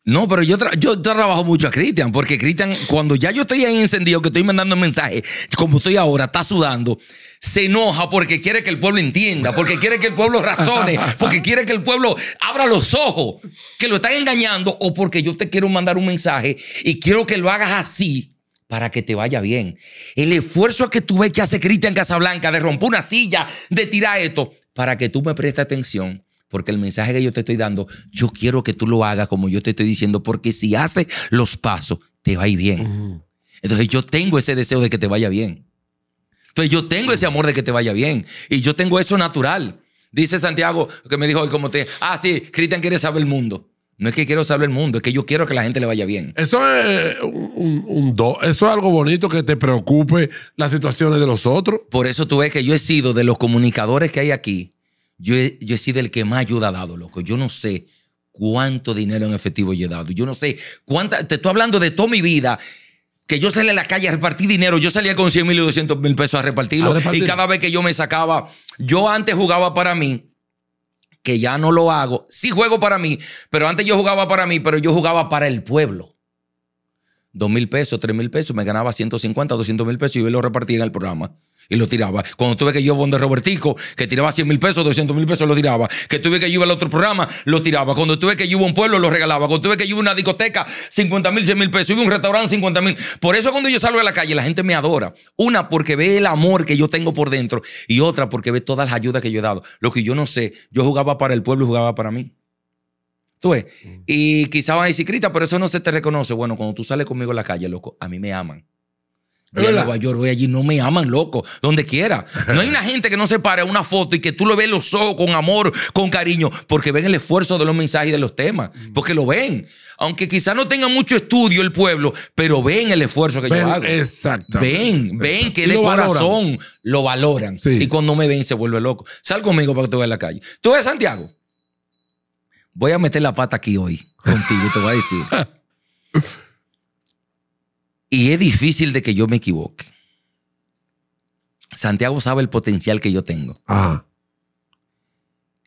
No, pero yo, yo trabajo mucho a Cristian, porque Cristian, cuando ya yo estoy ahí encendido, que estoy mandando mensajes, como estoy ahora, está sudando, se enoja porque quiere que el pueblo entienda, porque quiere que el pueblo razone, porque quiere que el pueblo abra los ojos, que lo están engañando, o porque yo te quiero mandar un mensaje y quiero que lo hagas así, para que te vaya bien. El esfuerzo que tuve que hace Cristian Casablanca de romper una silla, de tirar esto, para que tú me prestes atención. Porque el mensaje que yo te estoy dando, yo quiero que tú lo hagas como yo te estoy diciendo, porque si haces los pasos, te va a ir bien. Entonces yo tengo ese deseo de que te vaya bien. Entonces yo tengo ese amor de que te vaya bien. Y yo tengo eso natural. Dice Santiago, que me dijo hoy como te, ah, sí, Cristian quiere saber el mundo. No es que quiero salvar el mundo, es que yo quiero que la gente le vaya bien. Eso es eh, un, eso es algo bonito que te preocupe las situaciones de los otros. Por eso tú ves que yo he sido de los comunicadores que hay aquí, yo he, yo he sido el que más ayuda ha dado, loco. Yo no sé cuánto dinero en efectivo he dado. Yo no sé cuánta, te estoy hablando de toda mi vida que yo salía a la calle a repartir dinero, yo salía con 100 mil y 200 mil pesos a repartirlo. Y cada vez que yo me sacaba, yo antes jugaba para mí que ya no lo hago. Sí juego para mí, pero antes yo jugaba para mí, pero yo jugaba para el pueblo. Dos mil pesos, tres mil pesos, me ganaba 150, 200 mil pesos y yo lo repartía en el programa y lo tiraba. Cuando tuve que yo de Robertico, que tiraba 100 mil pesos, 200 mil pesos, lo tiraba. Que tuve que yo al otro programa, lo tiraba. Cuando tuve que yo a un pueblo, lo regalaba. Cuando tuve que yo a una discoteca, 50 mil, 100 mil pesos. Y un restaurante, 50 mil. Por eso cuando yo salgo a la calle, la gente me adora. Una, porque ve el amor que yo tengo por dentro. Y otra, porque ve todas las ayudas que yo he dado. Lo que yo no sé, yo jugaba para el pueblo y jugaba para mí. Tú ves. Mm. Y quizás vas a decir, pero eso no se te reconoce. Bueno, cuando tú sales conmigo a la calle, loco, a mí me aman. Voy a Nueva York, voy allí, no me aman, loco, donde quiera. No hay una gente que no se pare a una foto y que tú lo ves los ojos con amor, con cariño, porque ven el esfuerzo de los mensajes y de los temas, mm. porque lo ven. Aunque quizás no tenga mucho estudio el pueblo, pero ven el esfuerzo que yo hago. Exacto. Ven, ven que de corazón lo valoran. Y cuando me ven se vuelve loco. Sal conmigo para que te vea en la calle. Tú ves Santiago. Voy a meter la pata aquí hoy contigo, te voy a decir. Y es difícil de que yo me equivoque. Santiago sabe el potencial que yo tengo. Ah.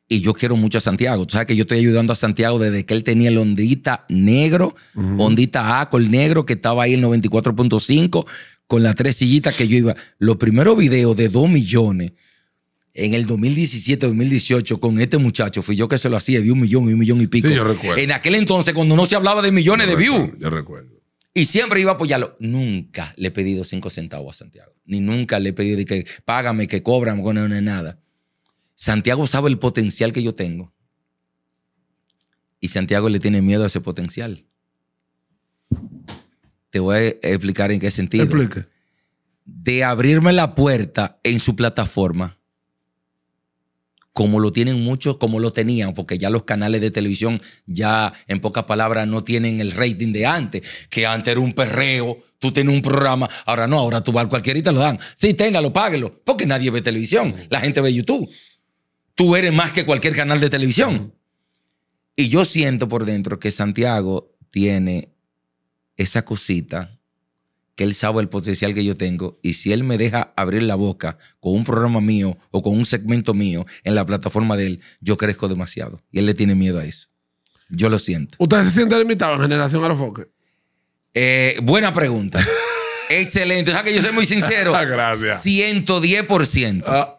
Y yo quiero mucho a Santiago. Tú sabes que yo estoy ayudando a Santiago desde que él tenía el ondita negro, ondita A con el negro, que estaba ahí en 94.5, con las tres sillitas que yo iba. Los primeros videos de 2 millones en el 2017-2018 con este muchacho, fui yo que se lo hacía de un millón y un millón y pico. Sí, yo recuerdo. En aquel entonces, cuando no se hablaba de millones de views. Yo recuerdo. Y siempre iba a apoyarlo. Nunca le he pedido cinco centavos a Santiago. Ni nunca le he pedido que págame, que cobran, no, no, nada. Santiago sabe el potencial que yo tengo. Y Santiago le tiene miedo a ese potencial. Te voy a explicar en qué sentido. Explica. De abrirme la puerta en su plataforma como lo tienen muchos, como lo tenían, porque ya los canales de televisión ya, en pocas palabras, no tienen el rating de antes, que antes era un perreo, tú tienes un programa, ahora no, ahora tú vas al cualquiera y lo dan. Sí, téngalo, páguelo, porque nadie ve televisión, la gente ve YouTube. Tú eres más que cualquier canal de televisión. Y yo siento por dentro que Santiago tiene esa cosita que él sabe el potencial que yo tengo y si él me deja abrir la boca con un programa mío o con un segmento mío en la plataforma de él, yo crezco demasiado y él le tiene miedo a eso. Yo lo siento. ¿Usted se siente limitado en Generación Arofoque? Eh, buena pregunta. Excelente. O sea que yo soy muy sincero. Ah, gracias. 110%. Ah,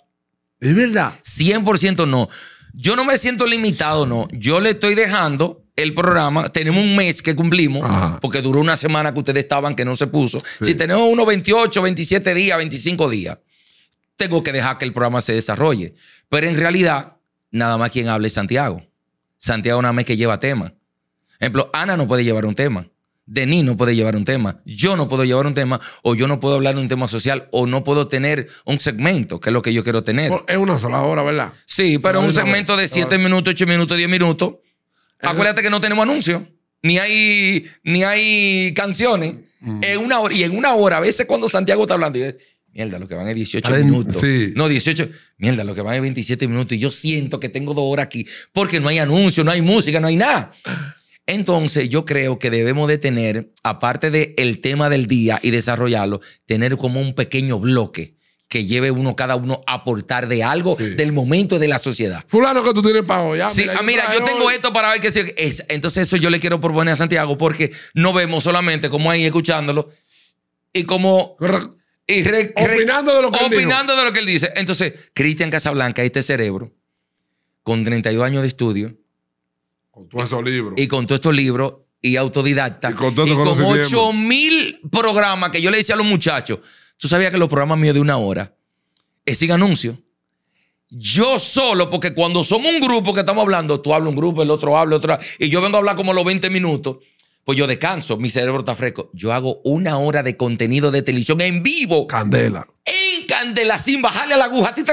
es verdad. 100% no. Yo no me siento limitado, no. Yo le estoy dejando el programa, tenemos un mes que cumplimos, porque duró una semana que ustedes estaban que no se puso. Si tenemos unos 28, 27 días, 25 días, tengo que dejar que el programa se desarrolle. Pero en realidad, nada más quien hable es Santiago. Santiago nada más que lleva temas. ejemplo, Ana no puede llevar un tema. Denis no puede llevar un tema, yo no puedo llevar un tema, o yo no puedo hablar de un tema social, o no puedo tener un segmento, que es lo que yo quiero tener. Es una sola hora, ¿verdad? Sí, pero un segmento de 7 minutos, 8 minutos, 10 minutos, Acuérdate que no tenemos anuncios, ni hay, ni hay canciones. Mm. En una hora, y en una hora, a veces cuando Santiago está hablando, dice, mierda, lo que van es 18 minutos. No, 18, mierda, lo que van es 27 minutos. Y yo siento que tengo dos horas aquí porque no hay anuncio, no hay música, no hay nada. Entonces, yo creo que debemos de tener, aparte del el tema del día y desarrollarlo, tener como un pequeño bloque que lleve uno cada uno a aportar de algo del momento de la sociedad. Fulano que tú tienes para hoy. Ah, sí, mira, ah, yo, tengo esto para ver qué Es, entonces eso yo le quiero proponer a Santiago porque no vemos solamente como ahí escuchándolo y como... Y opinando, de, lo que él dice. Entonces, Cristian Casablanca, este cerebro, con 32 años de estudio. Con todos esos libros. Y con todos estos libros y autodidacta. Y con, y 8 mil programas que yo le hice a los muchachos Tú sabías que los programas míos de una hora es sin anuncio. Yo solo, porque cuando somos un grupo que estamos hablando, tú hablas un grupo, el otro habla, otro, y yo vengo a hablar como los 20 minutos, pues yo descanso, mi cerebro está fresco. Yo hago una hora de contenido de televisión en vivo. Candela. En candela, sin bajarle a la aguja, así,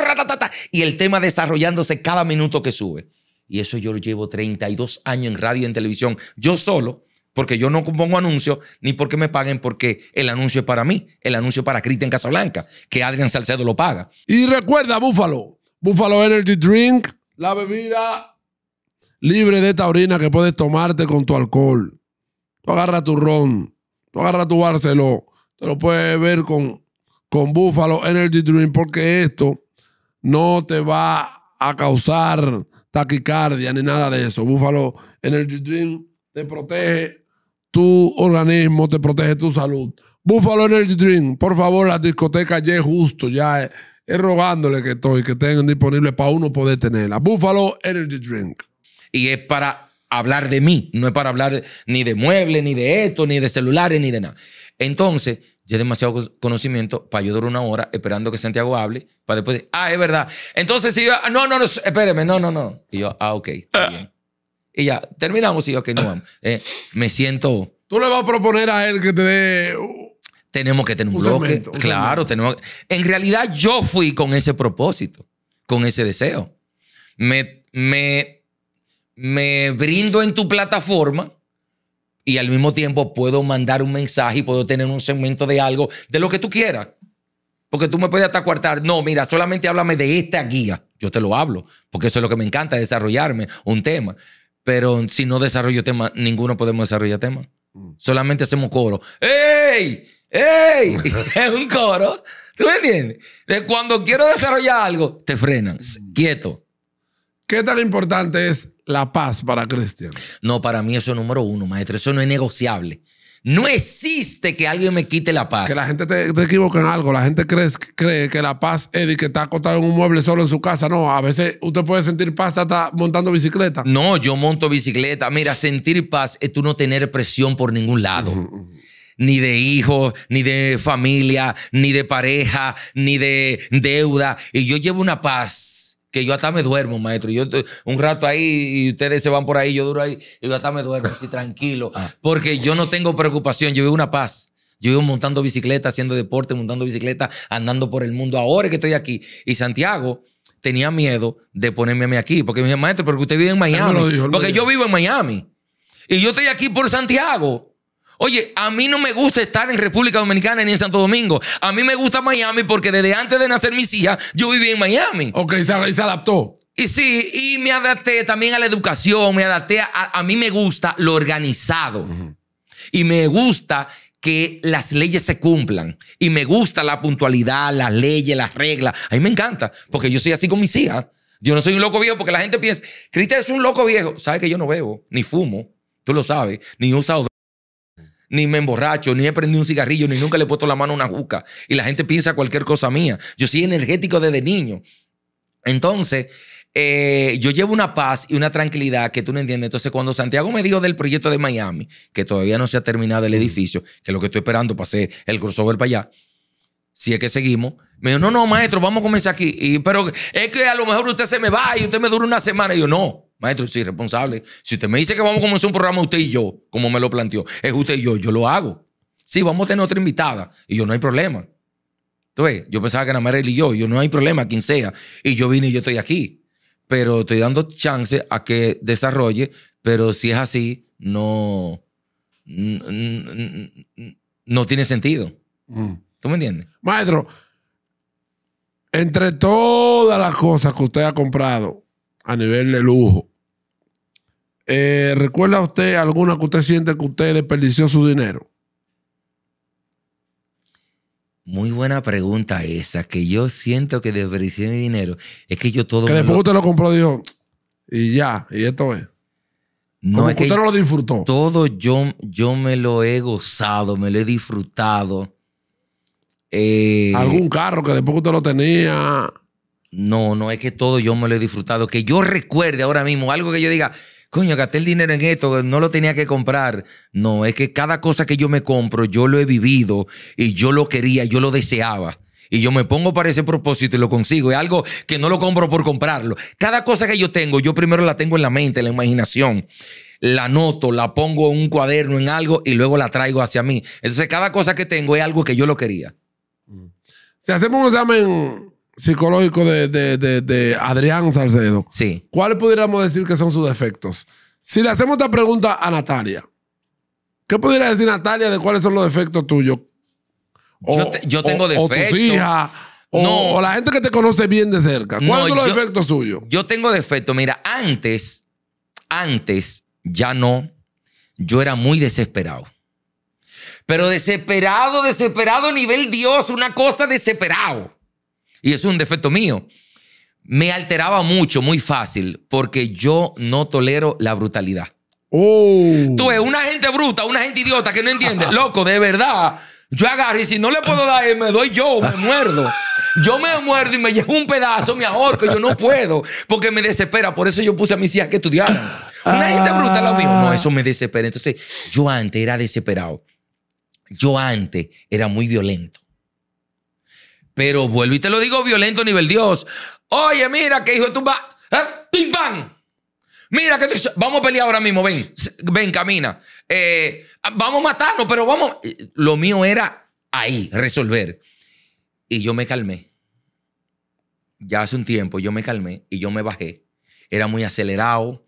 y el tema desarrollándose cada minuto que sube. Y eso yo lo llevo 32 años en radio y en televisión, yo solo porque yo no pongo anuncios ni porque me paguen, porque el anuncio es para mí, el anuncio para Cristian Casablanca, que Adrián Salcedo lo paga. Y recuerda, Búfalo, Búfalo Energy Drink, la bebida libre de orina que puedes tomarte con tu alcohol. Tú agarras tu ron, tú agarras tu Barceló, te lo puedes ver con, con Búfalo Energy Drink, porque esto no te va a causar taquicardia ni nada de eso. Búfalo Energy Drink te protege tu organismo, te protege tu salud. Buffalo Energy Drink, por favor, la discoteca ya es justo, ya es, rogándole que estoy, que tengan disponible para uno poder tenerla. Buffalo Energy Drink. Y es para hablar de mí, no es para hablar ni de muebles, ni de esto, ni de celulares, ni de nada. Entonces, ya demasiado conocimiento para yo durar una hora esperando que Santiago hable, para después, decir, ah, es verdad. Entonces, si yo, ah, no, no, no, espéreme, no, no, no. Y yo, ah, ok, está ah. bien y ya, terminamos y que ah. Eh, me siento... Tú le vas a proponer a él que te dé... Tenemos que tener un, bloque. claro, tenemos... En realidad yo fui con ese propósito, con ese deseo. Me, me, me brindo en tu plataforma y al mismo tiempo puedo mandar un mensaje y puedo tener un segmento de algo, de lo que tú quieras. Porque tú me puedes hasta cuartar, no, mira, solamente háblame de esta guía. Yo te lo hablo, porque eso es lo que me encanta, desarrollarme un tema. Pero si no desarrollo tema, ninguno podemos desarrollar tema. Mm. Solamente hacemos coro. ¡Ey! ¡Ey! es un coro. ¿Tú me entiendes? De cuando quiero desarrollar algo, te frenan. Mm. Quieto. ¿Qué tan importante es la paz para Cristian? No, para mí eso es número uno, maestro. Eso no es negociable. No existe que alguien me quite la paz. Que la gente te, equivoque equivoca en algo. La gente cree, que la paz es que está acostado en un mueble solo en su casa. No, a veces usted puede sentir paz hasta montando bicicleta. No, yo monto bicicleta. Mira, sentir paz es tú no tener presión por ningún lado. Ni de hijo ni de familia, ni de pareja, ni de deuda. Y yo llevo una paz que yo hasta me duermo, maestro. Yo un rato ahí y ustedes se van por ahí, yo duro ahí y yo hasta me duermo así tranquilo. Ah. Porque yo no tengo preocupación, yo vivo una paz. Yo vivo montando bicicleta, haciendo deporte, montando bicicleta, andando por el mundo. Ahora que estoy aquí. Y Santiago tenía miedo de ponerme a mí aquí. Porque me dijo, maestro, porque usted vive en Miami. porque yo vivo en Miami. Y yo estoy aquí por Santiago. Oye, a mí no me gusta estar en República Dominicana ni en Santo Domingo. A mí me gusta Miami porque desde antes de nacer mi hija, yo viví en Miami. Ok, y se, adaptó. Y sí, y me adapté también a la educación, me adapté a, a mí me gusta lo organizado. Y me gusta que las leyes se cumplan. Y me gusta la puntualidad, las leyes, las reglas. A mí me encanta, porque yo soy así con mi hija. Yo no soy un loco viejo, porque la gente piensa, Cristian es un loco viejo. ¿Sabes que yo no bebo, ni fumo? Tú lo sabes, ni uso ni me emborracho, ni he prendido un cigarrillo, ni nunca le he puesto la mano a una juca. Y la gente piensa cualquier cosa mía. Yo soy energético desde niño. Entonces, eh, yo llevo una paz y una tranquilidad que tú no entiendes. Entonces, cuando Santiago me dijo del proyecto de Miami, que todavía no se ha terminado el mm. edificio, que es lo que estoy esperando para hacer el crossover para allá, si es que seguimos, me dijo, no, no, maestro, vamos a comenzar aquí. Y, pero es que a lo mejor usted se me va y usted me dura una semana. Y yo, no, Maestro, soy responsable. Si usted me dice que vamos a comenzar un programa usted y yo, como me lo planteó, es usted y yo, yo lo hago. Sí, vamos a tener otra invitada. Y yo, no hay problema. Entonces, yo pensaba que nada más él y yo. yo, no hay problema, quien sea. Y yo vine y yo estoy aquí. Pero estoy dando chance a que desarrolle. Pero si es así, no... No tiene sentido. Mm. ¿Tú me entiendes? Maestro, entre todas las cosas que usted ha comprado, a nivel de lujo. Eh, ¿Recuerda usted alguna que usted siente que usted desperdició su dinero? Muy buena pregunta esa, que yo siento que desperdicié mi dinero. Es que yo todo... Que después usted lo compró, dijo, y ya, y esto es. No, es que usted no lo disfrutó. Todo yo, yo me lo he gozado, me lo he disfrutado. Eh, Algún carro que después usted lo tenía, no, no es que todo yo me lo he disfrutado. Que yo recuerde ahora mismo algo que yo diga, coño, gasté el dinero en esto, no lo tenía que comprar. No, es que cada cosa que yo me compro, yo lo he vivido y yo lo quería, yo lo deseaba. Y yo me pongo para ese propósito y lo consigo. Es algo que no lo compro por comprarlo. Cada cosa que yo tengo, yo primero la tengo en la mente, en la imaginación. La anoto, la pongo en un cuaderno, en algo, y luego la traigo hacia mí. Entonces, cada cosa que tengo es algo que yo lo quería. Si hacemos un examen psicológico de, Adrián Salcedo. Sí. ¿Cuáles podríamos decir que son sus defectos? Si le hacemos esta pregunta a Natalia, ¿qué pudiera decir Natalia de cuáles son los defectos tuyos? yo, tengo defectos. O no. la gente que te conoce bien de cerca. ¿Cuáles son los defectos suyos? Yo tengo defectos. Mira, antes, antes, ya no. Yo era muy desesperado. Pero desesperado, desesperado, nivel Dios, una cosa desesperado y es un defecto mío, me alteraba mucho, muy fácil, porque yo no tolero la brutalidad. Oh. Tú eres una gente bruta, una gente idiota que no entiende. Loco, de verdad. Yo agarro y si no le puedo dar, eh, me doy yo, me muerdo. Yo me muerdo y me llevo un pedazo, me ahorco, yo no puedo, porque me desespera. Por eso yo puse a mis hijas que estudiaran. Una gente bruta lo mismo. No, eso me desespera. Entonces, yo antes era desesperado. Yo antes era muy violento. Pero vuelvo y te lo digo violento a nivel Dios. Oye, mira que hijo de tu va. ¿Eh? Mira que tú... vamos a pelear ahora mismo, ven, ven, camina. Eh, vamos a matarnos, pero vamos. Lo mío era ahí, resolver. Y yo me calmé. Ya hace un tiempo yo me calmé y yo me bajé. Era muy acelerado,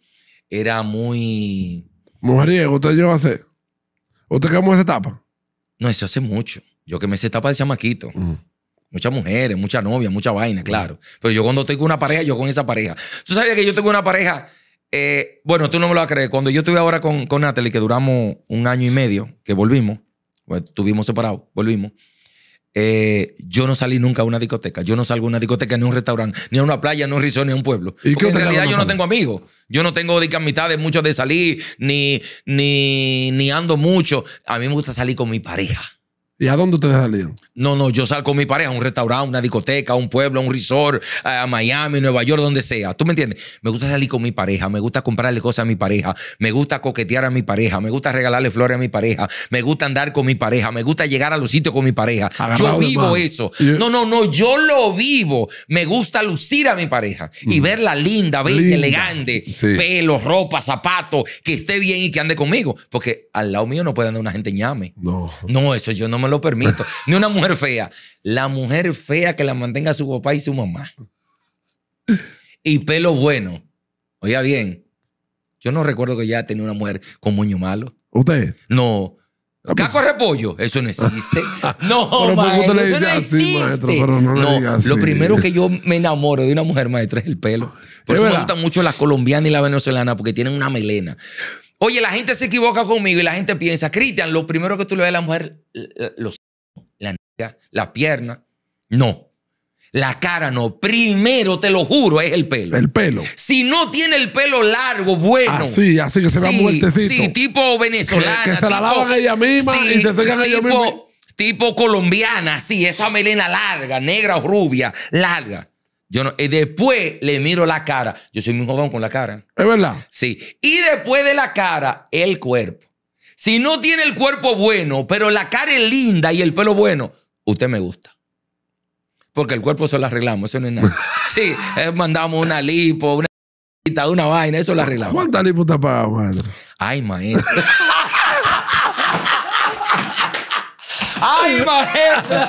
era muy... Mujeriego, ¿usted a hace? ¿Usted quemó esa etapa? No, eso hace mucho. Yo quemé esa etapa de chamaquito. Muchas mujeres, muchas novias, mucha vaina, claro. Pero yo cuando estoy con una pareja, yo con esa pareja. Tú sabes que yo tengo una pareja, eh, bueno, tú no me lo vas a creer. Cuando yo estuve ahora con, con Natalie, que duramos un año y medio, que volvimos, pues, estuvimos separados, volvimos. Eh, yo no salí nunca a una discoteca. Yo no salgo a una discoteca, ni a un restaurante, ni a una playa, ni a un río, ni a un pueblo. en realidad yo no tengo amigos. Yo no tengo amistades mucho de salir, ni, ni, ni ando mucho. A mí me gusta salir con mi pareja. ¿Y a dónde ustedes salieron? No, no, yo salgo con mi pareja a un restaurante, una discoteca, a un pueblo, a un resort, a Miami, Nueva York, donde sea. ¿Tú me entiendes? Me gusta salir con mi pareja, me gusta comprarle cosas a mi pareja, me gusta coquetear a mi pareja, me gusta regalarle flores a mi pareja, me gusta andar con mi pareja, me gusta llegar a los sitios con mi pareja. yo vivo eso. No, no, no, yo lo vivo. Me gusta lucir a mi pareja y mm. verla linda, bella, elegante, pelos, pelo, ropa, zapatos, que esté bien y que ande conmigo. Porque al lado mío no puede andar una gente ñame. No. No, eso yo no me lo permito. Ni una mujer fea. La mujer fea que la mantenga su papá y su mamá. Y pelo bueno. Oiga bien, yo no recuerdo que ya tenía una mujer con moño malo. ¿Usted? No. Ah, pues. Caco repollo, eso no existe. No, eso no no, lo primero que yo me enamoro de una mujer, maestra es el pelo. Por eso me gustan mucho las colombianas y las venezolanas porque tienen una melena. Oye, la gente se equivoca conmigo y la gente piensa, Cristian, lo primero que tú le ves a la mujer, los la la pierna. No. La cara no. Primero, te lo juro, es el pelo. El pelo. Si no tiene el pelo largo, bueno. Así, así que se vea muertecito. Sí, tipo venezolana. Que, se la lavan ella misma y se secan ella misma. Tipo colombiana, sí, esa melena larga, negra o rubia, larga no, y después le miro la cara. Yo soy muy jodón con la cara. Es verdad. Sí. Y después de la cara, el cuerpo. Si no tiene el cuerpo bueno, pero la cara es linda y el pelo bueno, usted me gusta. Porque el cuerpo se lo arreglamos, eso no es nada. sí, eh, mandamos una lipo, una una vaina, eso lo arreglamos. ¿Cuánta lipo te pagado, Ay, maestro. Ay, maestro.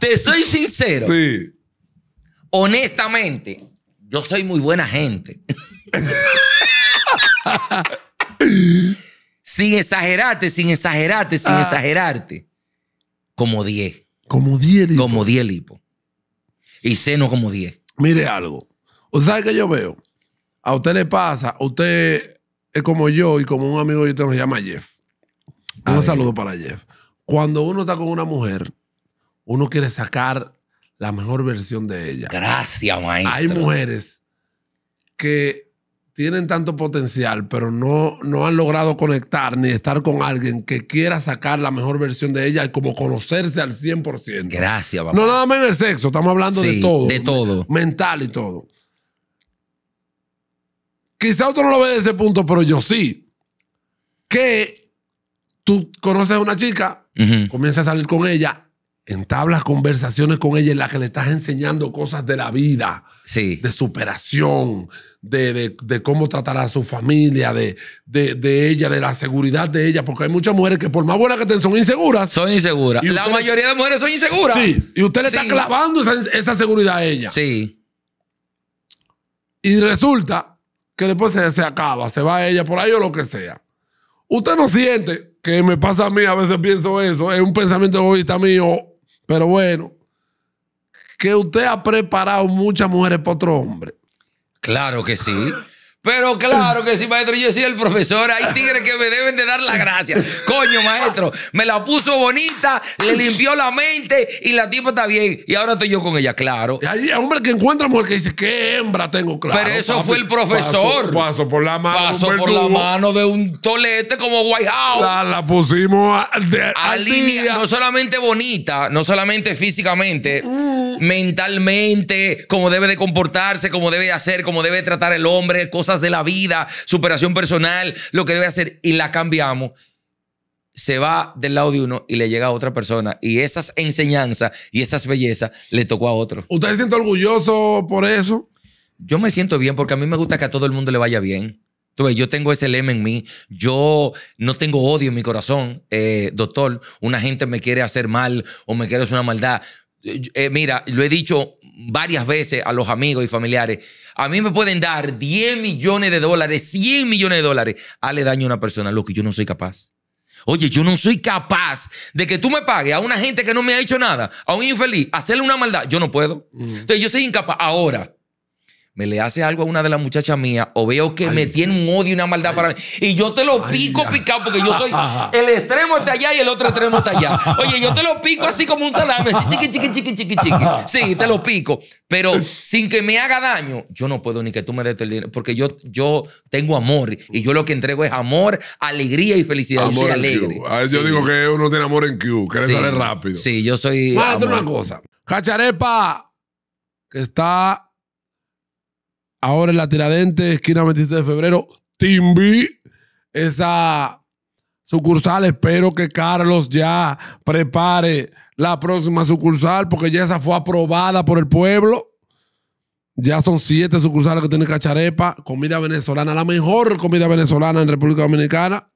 te soy sincero. Sí honestamente, yo soy muy buena gente. sin exagerarte, sin exagerarte, sin ah. exagerarte. Como 10. Como 10 lipos. Como 10 Y seno como 10. Mire algo. ¿Usted sabe que yo veo. A usted le pasa, usted es como yo y como un amigo y usted que se llama Jeff. Un saludo para Jeff. Cuando uno está con una mujer, uno quiere sacar la mejor versión de ella. Gracias, maestro. Hay mujeres que tienen tanto potencial, pero no, no han logrado conectar ni estar con alguien que quiera sacar la mejor versión de ella y como conocerse al 100%. Gracias, papá. No nada más en el sexo, estamos hablando de todo. De todo. Mental y todo. Quizá usted no lo ve de ese punto, pero yo sí. Que tú conoces a una chica, comienzas a salir con ella entablas conversaciones con ella en las que le estás enseñando cosas de la vida, sí. de superación, de, cómo tratar a su familia, de, ella, de la seguridad de ella, porque hay muchas mujeres que por más buenas que estén son inseguras. Son inseguras. la mayoría de mujeres son inseguras. Sí, y usted le está clavando esa, seguridad a ella. Sí. Y resulta que después se, se acaba, se va ella por ahí o lo que sea. Usted no siente que me pasa a mí, a veces pienso eso, es un pensamiento egoísta mío pero bueno, que usted ha preparado muchas mujeres para otro hombre. Claro que sí. Pero claro que sí, maestro, yo soy el profesor. Hay tigres que me deben de dar las gracias. Coño, maestro, me la puso bonita, le limpió la mente y la tipa está bien. Y ahora estoy yo con ella, claro. Hay hombre que encuentra mujer que dice, qué hembra tengo, claro. Pero eso fue el profesor. Paso por la mano. de un tolete como White House. La, pusimos a, línea, no solamente bonita, no solamente físicamente, mm. mentalmente, cómo debe de comportarse, cómo debe de hacer, cómo debe de tratar el hombre, cosas de la vida, superación personal, lo que debe hacer, y la cambiamos, se va del lado de uno y le llega a otra persona. Y esas enseñanzas y esas bellezas le tocó a otro. ¿Usted se siente orgulloso por eso? Yo me siento bien porque a mí me gusta que a todo el mundo le vaya bien. Tú ves, yo tengo ese lema en mí. Yo no tengo odio en mi corazón, eh, doctor. Una gente me quiere hacer mal o me quiere hacer una maldad. Eh, eh, mira, lo he dicho varias veces a los amigos y familiares, a mí me pueden dar 10 millones de dólares, 100 millones de dólares, le daño a una persona, lo que yo no soy capaz. Oye, yo no soy capaz de que tú me pagues a una gente que no me ha hecho nada, a un infeliz, hacerle una maldad. Yo no puedo. Mm. Entonces, yo soy incapaz. Ahora, me le hace algo a una de las muchachas mías o veo que me tiene un odio y una maldad para mí y yo te lo pico picado porque yo soy el extremo está allá y el otro extremo está allá. Oye, yo te lo pico así como un salame, chiqui, chiqui, chiqui, chiqui, chiqui. Sí, te lo pico, pero sin que me haga daño, yo no puedo ni que tú me des el dinero porque yo, yo tengo amor y yo lo que entrego es amor, alegría y felicidad. Amor yo soy alegre. Ah, yo digo que uno tiene amor en Q, que saber rápido. Sí, yo soy. de una cosa. Cacharepa, que está Ahora en la Tiradente, esquina 27 de febrero, Timbi, esa sucursal. Espero que Carlos ya prepare la próxima sucursal porque ya esa fue aprobada por el pueblo. Ya son siete sucursales que tiene Cacharepa, comida venezolana, la mejor comida venezolana en República Dominicana,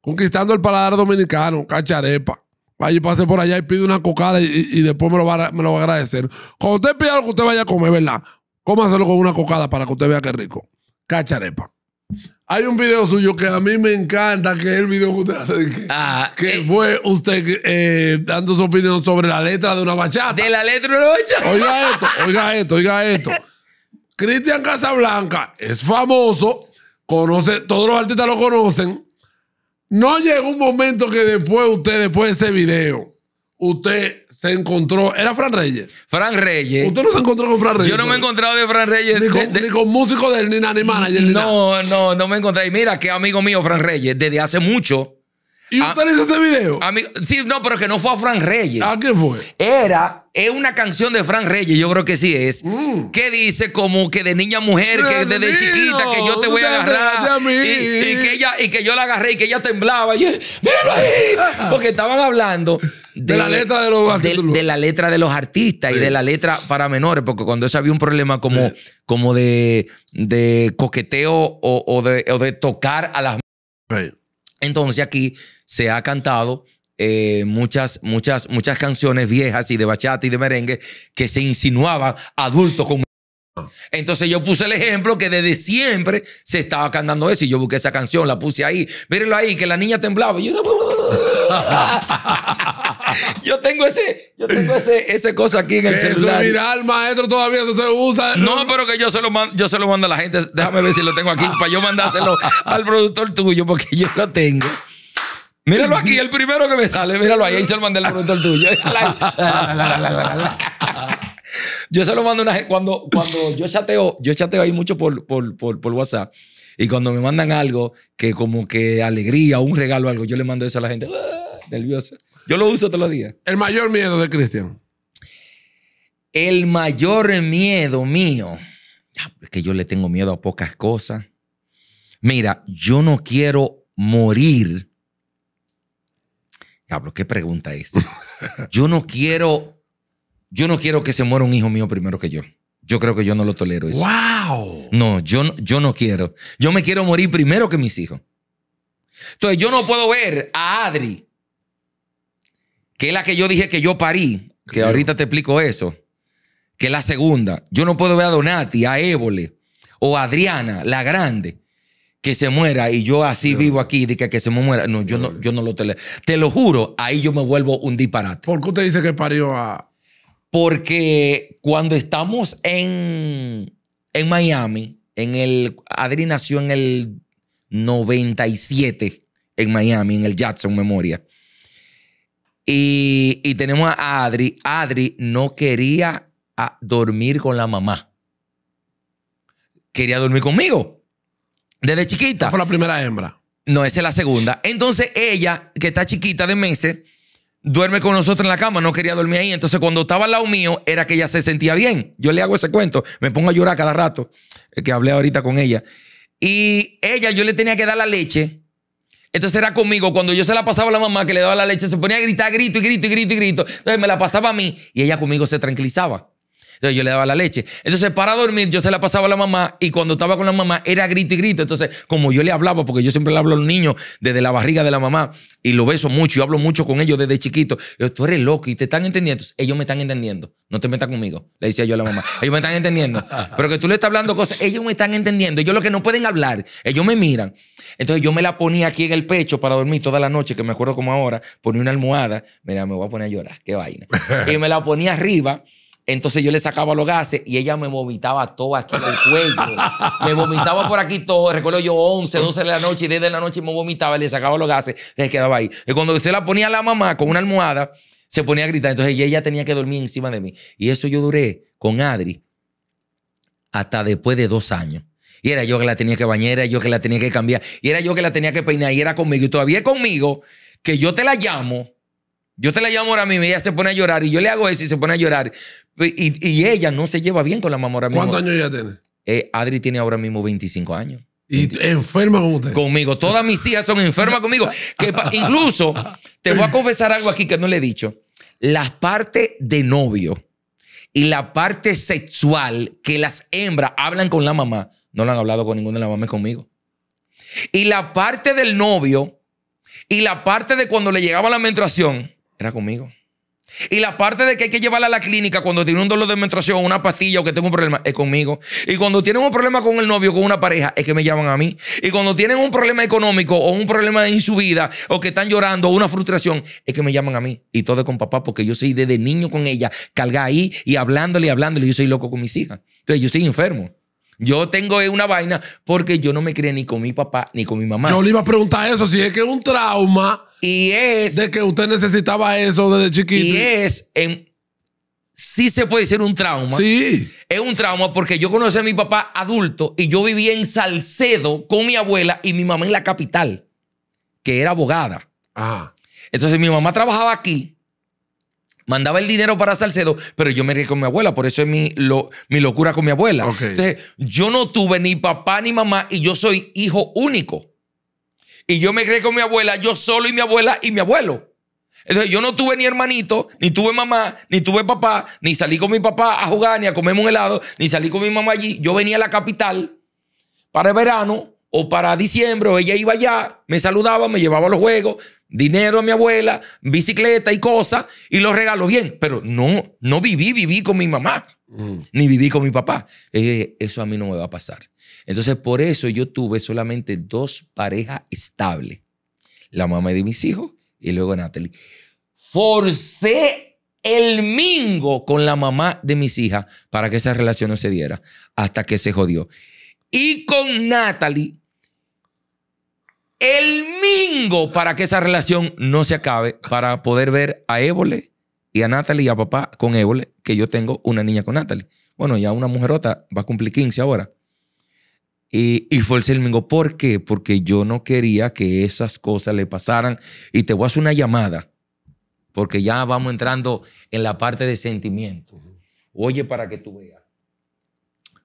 conquistando el paladar dominicano, Cacharepa. Vaya y pase por allá y pide una cocada y, después me lo, va, a agradecer. Cuando usted pida lo que usted vaya a comer, ¿verdad? hacerlo con una cocada para que usted vea qué rico. Cacharepa. Hay un video suyo que a mí me encanta, que es el video que usted hace, que, ah, que eh. fue usted eh, dando su opinión sobre la letra de una bachata. De la letra de una bachata. Oiga esto, oiga esto, oiga esto. Cristian Casablanca es famoso, conoce, todos los artistas lo conocen. No llegó un momento que después usted, después de ese video, usted se encontró. ¿Era Frank Reyes? Frank Reyes. ¿Usted no se encontró con Fran Reyes? Yo no me he encontrado de Fran Reyes. Ni con, músico de, Nina ni manager. no, no, no me encontré. Y mira, que amigo mío, Fran Reyes, desde hace mucho. ¿Y usted hizo ese video? sí, no, pero que no fue a Fran Reyes. ¿A qué fue? Era, es una canción de Frank Reyes, yo creo que sí es, mm. que dice como que de niña mujer, que desde chiquita, que yo te voy a agarrar. y, que yo la agarré y que ella temblaba. Y, Míralo ahí. Porque estaban hablando de, la letra de los la letra de los artistas y de la letra para menores, porque cuando eso había un problema como, como de, coqueteo o, de, tocar a las... Entonces aquí se ha cantado eh, muchas, muchas, muchas canciones viejas y de bachata y de merengue que se insinuaban adultos como Entonces yo puse el ejemplo que desde siempre se estaba cantando eso y yo busqué esa canción, la puse ahí, mírenlo ahí, que la niña temblaba. Yo tengo ese, yo tengo ese, ese cosa aquí en el celular. viral, maestro, todavía no se usa. No, pero que yo se lo mando, yo se lo mando a la gente. Déjame ver si lo tengo aquí para yo mandárselo al productor tuyo, porque yo lo tengo. Míralo aquí, el primero que me sale, míralo ahí, ahí se lo mandé al productor tuyo. Yo se lo mando a una cuando cuando yo chateo, yo chateo ahí mucho por, por, WhatsApp. Y cuando me mandan algo que como que alegría, un regalo, algo, yo le mando eso a la gente, ¡ah! nerviosa. Yo lo uso todos los días. El mayor miedo de Cristian. El mayor miedo mío. Es que yo le tengo miedo a pocas cosas. Mira, yo no quiero morir. Diablo, qué pregunta es. Yo no quiero, yo no quiero que se muera un hijo mío primero que yo. Yo creo que yo no lo tolero eso. ¡Wow! No, yo no, yo no quiero. Yo me quiero morir primero que mis hijos. Entonces, yo no puedo ver a Adri que es la que yo dije que yo parí, que ahorita te explico eso, que es la segunda. Yo no puedo ver a Donati, a Évole o a Adriana, la grande, que se muera y yo así vivo aquí, de que, que se me muera. No, yo no, yo no lo Te lo juro, ahí yo me vuelvo un disparate. ¿Por qué usted dice que parió a...? Porque cuando estamos en, en Miami, en el, Adri nació en el 97 en Miami, en el Jackson Memoria. Y, tenemos a Adri. Adri no quería a ah, dormir con la mamá. Quería dormir conmigo. Desde chiquita. fue la primera hembra. No, esa es la segunda. Entonces ella, que está chiquita de meses, duerme con nosotros en la cama, no quería dormir ahí. Entonces, cuando estaba al lado mío, era que ella se sentía bien. Yo le hago ese cuento, me pongo a llorar cada rato, eh, que hablé ahorita con ella. Y ella, yo le tenía que dar la leche entonces era conmigo. Cuando yo se la pasaba a la mamá que le daba la leche, se ponía a gritar, grito y grito y grito y grito. Entonces me la pasaba a mí y ella conmigo se tranquilizaba. Entonces yo le daba la leche. Entonces para dormir yo se la pasaba a la mamá y cuando estaba con la mamá era grito y grito. Entonces como yo le hablaba, porque yo siempre le hablo a los niños desde la barriga de la mamá y lo beso mucho y hablo mucho con ellos desde chiquito. Yo, tú eres loco y te están entendiendo. ellos me están entendiendo. No te metas conmigo, le decía yo a la mamá. Ellos me están entendiendo. Pero que tú le estás hablando cosas, ellos me están entendiendo. Yo lo que no pueden hablar, ellos me miran. Entonces yo me la ponía aquí en el pecho para dormir toda la noche, que me acuerdo como ahora, ponía una almohada. Mira, me voy a poner a llorar, qué vaina. Y me la ponía arriba entonces yo le sacaba los gases y ella me vomitaba todo aquí en el cuello. me vomitaba por aquí todo. Recuerdo yo 11, 12 de la noche y 10 de la noche me vomitaba, y le sacaba los gases, se quedaba ahí. Y cuando se la ponía la mamá con una almohada, se ponía a gritar. Entonces ella tenía que dormir encima de mí. Y eso yo duré con Adri hasta después de dos años. Y era yo que la tenía que bañar, era yo que la tenía que cambiar, y era yo que la tenía que peinar, y era conmigo. Y todavía es conmigo que yo te la llamo, yo te la llamo ahora mismo, y ella se pone a llorar, y yo le hago eso y se pone a llorar. Pues, y, ella no se lleva bien con la mamá ahora ¿Cuántos años ella tiene? Eh, Adri tiene ahora mismo 25 años. ¿Y enferma con usted? Conmigo. Todas mis hijas son enfermas conmigo. Que incluso te voy a confesar algo aquí que no le he dicho. La parte de novio y la parte sexual que las hembras hablan con la mamá, no la han hablado con ninguna de las mamás conmigo. Y la parte del novio y la parte de cuando le llegaba la menstruación era conmigo. Y la parte de que hay que llevarla a la clínica cuando tiene un dolor de menstruación, o una pastilla o que tengo un problema, es conmigo. Y cuando tienen un problema con el novio, con una pareja, es que me llaman a mí. Y cuando tienen un problema económico o un problema en su vida o que están llorando o una frustración, es que me llaman a mí. Y todo es con papá porque yo soy desde niño con ella, cargada ahí y hablándole y hablándole. Yo soy loco con mis hijas. Entonces yo soy enfermo. Yo tengo una vaina porque yo no me crié ni con mi papá ni con mi mamá. Yo le iba a preguntar eso, si es que es un trauma y es. De que usted necesitaba eso desde chiquito. Y es en. Sí se puede decir un trauma. Sí. Es un trauma porque yo conocí a mi papá adulto y yo vivía en Salcedo con mi abuela y mi mamá en la capital, que era abogada. Ah. Entonces mi mamá trabajaba aquí, mandaba el dinero para Salcedo, pero yo me quedé con mi abuela, por eso es mi, lo, mi locura con mi abuela. Entonces yo no tuve ni papá ni mamá y yo soy hijo único. Y yo me crié con mi abuela, yo solo y mi abuela y mi abuelo. Entonces yo no tuve ni hermanito, ni tuve mamá, ni tuve papá, ni salí con mi papá a jugar, ni a comer un helado, ni salí con mi mamá allí. Yo venía a la capital para el verano o para diciembre, o ella iba allá, me saludaba, me llevaba los juegos, dinero a mi abuela, bicicleta y cosas, y los regaló bien. Pero no, no viví, viví con mi mamá, mm. ni viví con mi papá. Eh, eso a mí no me va a pasar. Entonces, por eso yo tuve solamente dos parejas estables. La mamá de mis hijos y luego Natalie. Forcé el mingo con la mamá de mis hijas para que esa relación no se diera hasta que se jodió. Y con Natalie, el mingo para que esa relación no se acabe, para poder ver a Évole y a Natalie y a papá con Évole, que yo tengo una niña con Natalie. Bueno, ya una mujerota va a cumplir 15 ahora. Y, fue el domingo. ¿Por qué? Porque yo no quería que esas cosas le pasaran. Y te voy a hacer una llamada, porque ya vamos entrando en la parte de sentimiento. Oye, para que tú veas.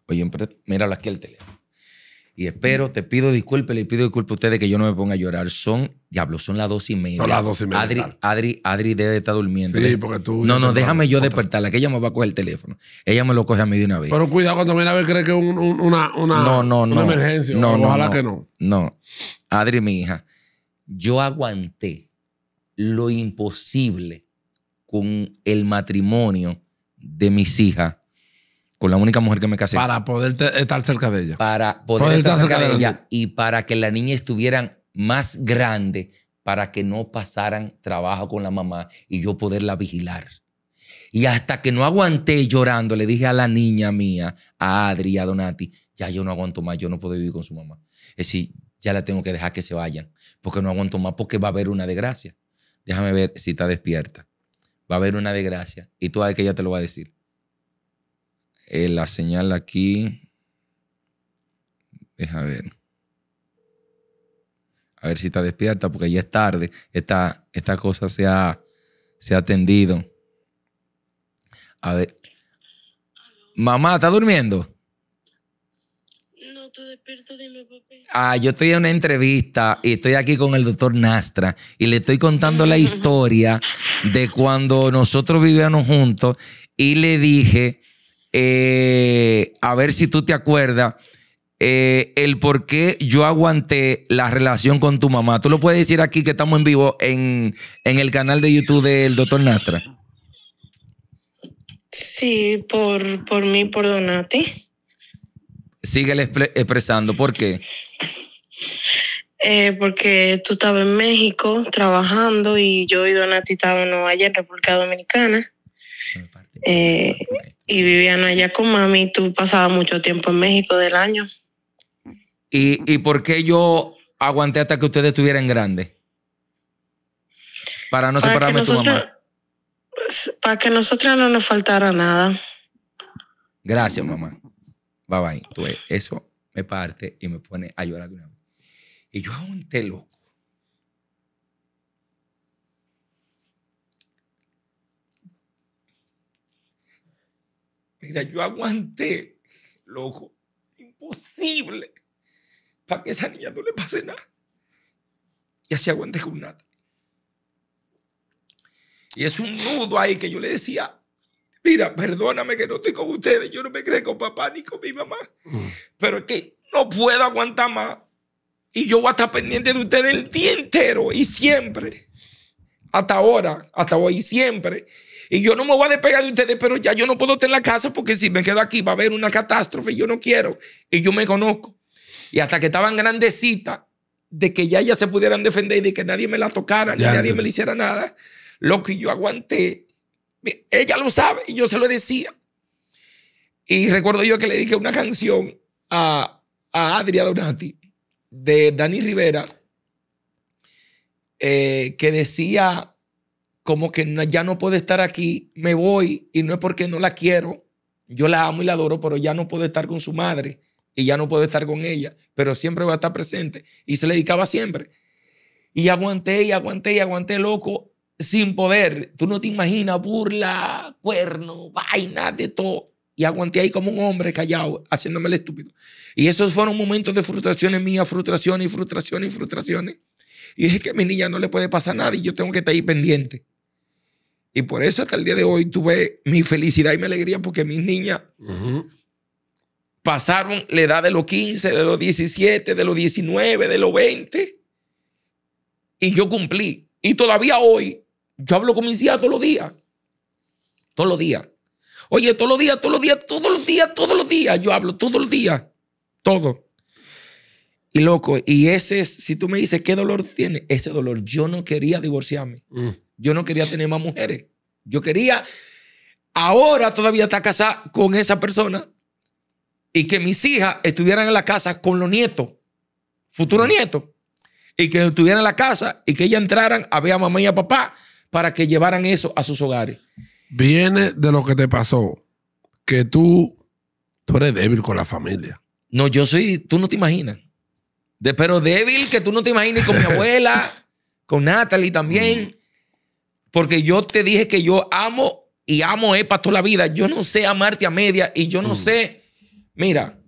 Oye, míralo aquí el teléfono. Y espero, te pido disculpas, le pido disculpas a ustedes que yo no me ponga a llorar. Son, diablo, son las dos y media. Son las dos y media. Adri, Adri, debe estar durmiendo. Sí, porque tú. No, no, déjame yo despertarla, que ella me va a coger el teléfono. Ella me lo coge a mí de una vez. Pero cuidado cuando viene a ver, cree que es una, una, no, no, una no. emergencia. No, no, ojalá que no. No. Adri, mi hija, yo aguanté lo imposible con el matrimonio de mis hijas la única mujer que me casé. Para poder estar cerca de ella. Para poder, estar, cerca, de, ella y para que la niña estuvieran más grande para que no pasaran trabajo con la mamá y yo poderla vigilar. Y hasta que no aguanté llorando, le dije a la niña mía, a Adri, a Donati, ya yo no aguanto más, yo no puedo vivir con su mamá. Es decir, ya la tengo que dejar que se vayan, porque no aguanto más, porque va a haber una desgracia. Déjame ver si está despierta. Va a haber una desgracia y tú sabes que ella te lo va a decir. Eh, la señal aquí. Deja ver. A ver si está despierta, porque ya es tarde. Esta, esta cosa se ha, atendido. A ver. Mamá, ¿está durmiendo? No, tú despierto, dime, papi. Ah, yo estoy en una entrevista y estoy aquí con el doctor Nastra y le estoy contando la historia de cuando nosotros vivíamos juntos y le dije eh, a ver si tú te acuerdas, eh, el por qué yo aguanté la relación con tu mamá. ¿Tú lo puedes decir aquí que estamos en vivo en, el canal de YouTube del doctor Nastra? Sí, por, por mí, por Donati. Síguele expresando, ¿por qué? Eh, porque tú estabas en México trabajando y yo y Donati estábamos en Nueva República Dominicana. Eh, y vivían allá con mami. Tú pasabas mucho tiempo en México del año. ¿Y, por qué yo aguanté hasta que ustedes estuvieran grandes? Para no separarme de tu mamá. Para que nosotras no nos faltara nada. Gracias, mamá. Bye bye. eso me parte y me pone a llorar de una Y yo aguanté loco. Mira, yo aguanté, loco, imposible, para que esa niña no le pase nada. Y así aguanté con nada. Y es un nudo ahí que yo le decía, mira, perdóname que no estoy con ustedes, yo no me creo con papá ni con mi mamá, mm. pero es que no puedo aguantar más. Y yo voy a estar pendiente de ustedes el día entero y siempre. Hasta ahora, hasta hoy, y siempre. Y yo no me voy a despegar de ustedes, pero ya yo no puedo estar en la casa porque si me quedo aquí va a haber una catástrofe y yo no quiero. Y yo me conozco. Y hasta que estaban grandecitas, de que ya ya se pudieran defender y de que nadie me la tocara, ni nadie me le hiciera nada, lo que yo aguanté, ella lo sabe y yo se lo decía. Y recuerdo yo que le dije una canción a, a Adria Donati de Dani Rivera eh, que decía como que ya no puede estar aquí, me voy y no es porque no la quiero, yo la amo y la adoro, pero ya no puede estar con su madre y ya no puede estar con ella, pero siempre va a estar presente y se le dedicaba siempre. Y aguanté y aguanté y aguanté loco sin poder, tú no te imaginas burla, cuerno, vaina, de todo. Y aguanté ahí como un hombre callado, haciéndome el estúpido. Y esos fueron momentos de frustraciones mías, frustraciones y frustraciones y frustraciones. Y dije que a mi niña no le puede pasar nada y yo tengo que estar ahí pendiente. Y por eso hasta el día de hoy tuve mi felicidad y mi alegría porque mis niñas pasaron la edad de los 15, de los 17, de los 19, de los 20. Y yo cumplí. Y todavía hoy yo hablo con mis hijas todos los días. Todos los días. Oye, todos los días, todos los días, todos los días, todos los días. Yo hablo todos los días. Todo. Y loco, y ese, si tú me dices qué dolor tiene, ese dolor, yo no quería divorciarme. Mm. Yo no quería tener más mujeres. Yo quería, ahora todavía estar casada con esa persona y que mis hijas estuvieran en la casa con los nietos, futuros nietos, y que estuvieran en la casa y que ellas entraran a ver a mamá y a papá para que llevaran eso a sus hogares. Viene de lo que te pasó, que tú, tú eres débil con la familia. No, yo soy, tú no te imaginas. De, pero débil que tú no te imaginas con mi abuela, con Natalie también. Mm. Porque yo te dije que yo amo y amo EPA eh, toda la vida. Yo no sé amarte a media y yo no mm. sé. Mira,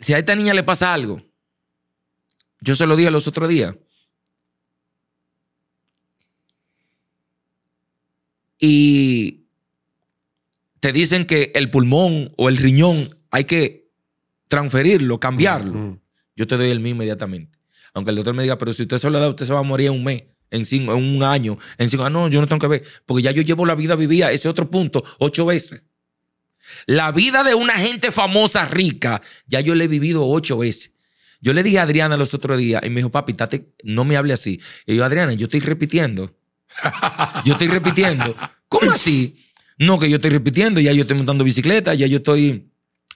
si a esta niña le pasa algo, yo se lo dije los otros días. Y te dicen que el pulmón o el riñón hay que transferirlo, cambiarlo. Mm, mm. Yo te doy el mío inmediatamente. Aunque el doctor me diga, pero si usted se lo da, usted se va a morir en un mes, en, cinco, en un año, en cinco. años, ah, no, yo no tengo que ver. Porque ya yo llevo la vida vivida, ese otro punto, ocho veces. La vida de una gente famosa, rica, ya yo la he vivido ocho veces. Yo le dije a Adriana los otros días y me dijo, papi, no me hable así. Y yo, Adriana, yo estoy repitiendo. Yo estoy repitiendo. ¿Cómo así? No, que yo estoy repitiendo, ya yo estoy montando bicicleta, ya yo estoy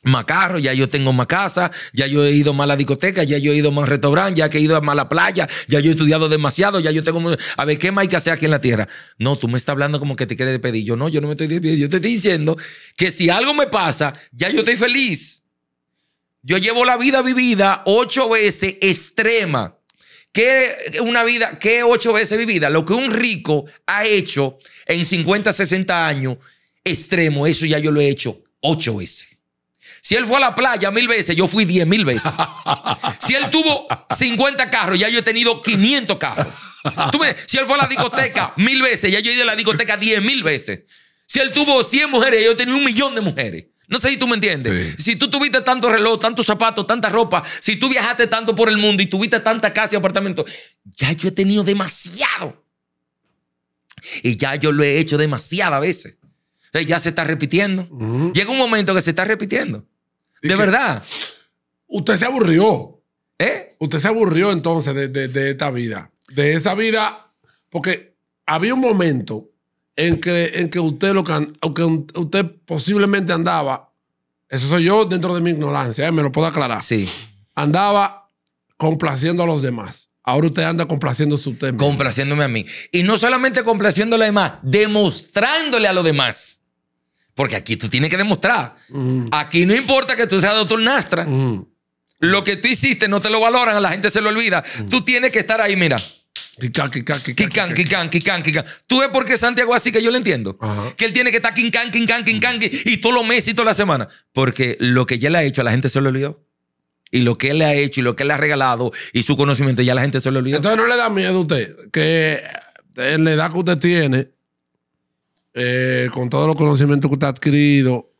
más carro, ya yo tengo más casa, ya yo he ido más a la discoteca, ya yo he ido más a restaurante, ya que he ido más a la playa, ya yo he estudiado demasiado, ya yo tengo... A ver, ¿qué más hay que hacer aquí en la tierra? No, tú me estás hablando como que te quieres despedir. Yo no, yo no me estoy despidiendo. Yo te estoy diciendo que si algo me pasa, ya yo estoy feliz. Yo llevo la vida vivida ocho veces extrema. ¿Qué una vida, qué ocho veces vivida? Lo que un rico ha hecho en 50, 60 años extremo, eso ya yo lo he hecho ocho veces. Si él fue a la playa mil veces, yo fui diez mil veces. Si él tuvo 50 carros, ya yo he tenido 500 carros. si él fue a la discoteca mil veces, ya yo he ido a la discoteca diez mil veces. Si él tuvo 100 mujeres, yo he tenido un millón de mujeres. No sé si tú me entiendes. Si tú tuviste tanto reloj, tantos zapatos, tanta ropa, si tú viajaste tanto por el mundo y tuviste tanta casa y apartamento, ya yo he tenido demasiado. Y ya yo lo he hecho demasiadas veces. ya se está repitiendo. Llega un momento que se está repitiendo. De verdad. Usted se aburrió. ¿Eh? Usted se aburrió entonces de, esta vida. De esa vida, porque había un momento en que, en que usted lo usted posiblemente andaba, eso soy yo dentro de mi ignorancia, eh, me lo puedo aclarar. Sí. Andaba complaciendo a los demás. Ahora usted anda complaciendo a usted mismo. Complaciéndome a mí. Y no solamente complaciendo a los demás, demostrándole a los demás. Porque aquí tú tienes que demostrar. Aquí no importa que tú seas doctor Nastra. Lo que tú hiciste no te lo valoran, a la gente se lo olvida. Tú tienes que estar ahí, mira. Kikan, kikan, kikan. Kikan, Tú ves por qué Santiago así que yo le entiendo. Que él tiene que estar kinkan, kinkan, kinkan y todos los meses y toda la semana. Porque lo que ya le ha hecho a la gente se lo olvidó. Y lo que él le ha hecho y lo que él le ha regalado y su conocimiento ya la gente se lo olvidó. Entonces no le da miedo a usted que eh, la edad que usted tiene eh, con todos los conocimientos que usted ha adquirido,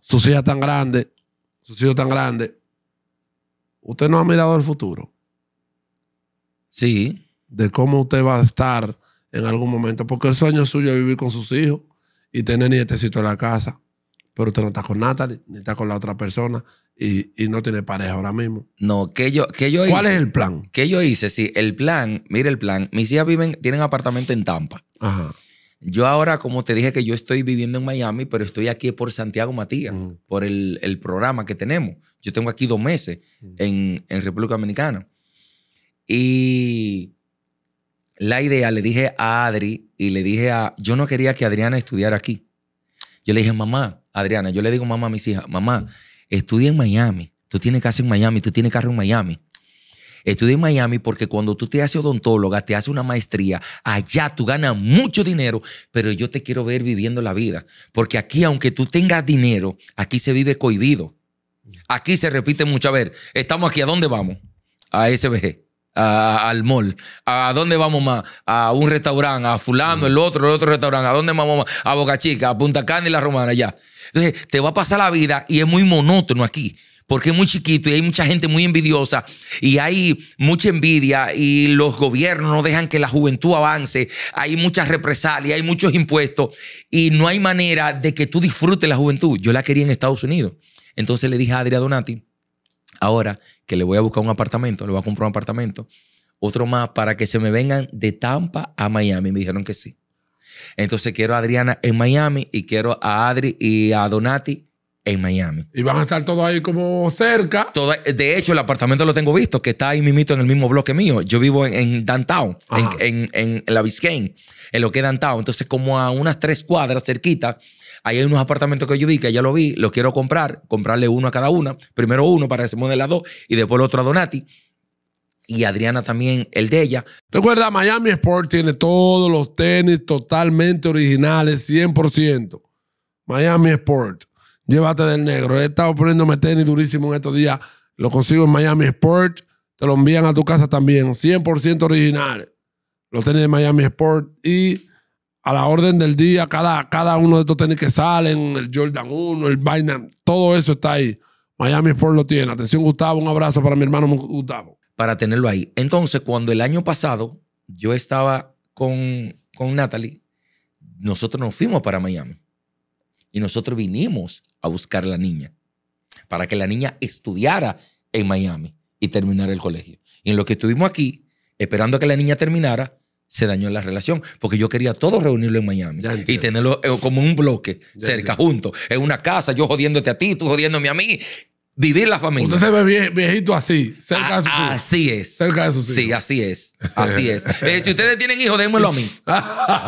su hijas tan grande, su hijos tan grande, usted no ha mirado el futuro. Sí. De cómo usted va a estar en algún momento. Porque el sueño suyo es vivir con sus hijos y tener nietecito en la casa. Pero usted no está con Natalie, ni está con la otra persona y, no tiene pareja ahora mismo. No, que yo, que yo hice. ¿Cuál es el plan? Que yo hice, sí. El plan, mire el plan. Mis hijas viven, tienen apartamento en Tampa. Ajá. Yo ahora, como te dije, que yo estoy viviendo en Miami, pero estoy aquí por Santiago Matías, por el, programa que tenemos. Yo tengo aquí dos meses en, en, República Dominicana. Y la idea, le dije a Adri y le dije a... Yo no quería que Adriana estudiara aquí. Yo le dije, mamá, Adriana, yo le digo mamá a mis hijas, mamá, estudia en Miami. Tú tienes casa en Miami, tú tienes carro en Miami. Estudié en Miami porque cuando tú te haces odontóloga, te haces una maestría, allá tú ganas mucho dinero, pero yo te quiero ver viviendo la vida. Porque aquí, aunque tú tengas dinero, aquí se vive cohibido. Aquí se repite mucho. A ver, estamos aquí, ¿a dónde vamos? A SBG. A, al mall. ¿A dónde vamos más? A un restaurante, a fulano, el otro, el otro restaurante. ¿A dónde vamos más? A Boca Chica, a Punta Cana y la Romana, ya. Entonces, te va a pasar la vida y es muy monótono aquí porque es muy chiquito y hay mucha gente muy envidiosa y hay mucha envidia y los gobiernos no dejan que la juventud avance, hay muchas represalias, hay muchos impuestos y no hay manera de que tú disfrutes la juventud. Yo la quería en Estados Unidos. Entonces le dije a Adriana Donati, ahora que le voy a buscar un apartamento, le voy a comprar un apartamento, otro más para que se me vengan de Tampa a Miami. Me dijeron que sí. Entonces quiero a Adriana en Miami y quiero a Adri y a Donati en Miami. Y van a estar todos ahí como cerca. de hecho, el apartamento lo tengo visto, que está ahí mimito en el mismo bloque mío. Yo vivo en, Downtown, en, en, la Biscayne, en lo que es Downtown. Entonces, como a unas tres cuadras cerquita, ahí hay unos apartamentos que yo vi, que ya lo vi, los quiero comprar, comprarle uno a cada una. Primero uno para ese de dos y después el otro a Donati. Y Adriana también, el de ella. Recuerda, Miami Sport tiene todos los tenis totalmente originales, 100%. Miami Sports llévate del negro. He estado poniéndome tenis durísimo en estos días. Lo consigo en Miami Sport. Te lo envían a tu casa también. 100% original. Los tenis de Miami Sport. Y a la orden del día, cada, cada uno de estos tenis que salen, el Jordan 1, el Binance, todo eso está ahí. Miami Sport lo tiene. Atención, Gustavo. Un abrazo para mi hermano Gustavo. Para tenerlo ahí. Entonces, cuando el año pasado yo estaba con, con Natalie, nosotros nos fuimos para Miami. Y nosotros vinimos a buscar a la niña para que la niña estudiara en Miami y terminara el colegio. Y en lo que estuvimos aquí, esperando a que la niña terminara, se dañó la relación, porque yo quería todos reunirlo en Miami y tenerlo eh, como un bloque cerca, juntos, en una casa, yo jodiéndote a ti, tú jodiéndome a mí, vivir la familia. Usted se ve viejito así, cerca de su hijo. Ah, así es. Cerca de su hijo. Sí, así es. Así es. Eh, si ustedes tienen hijos, démelo a mí.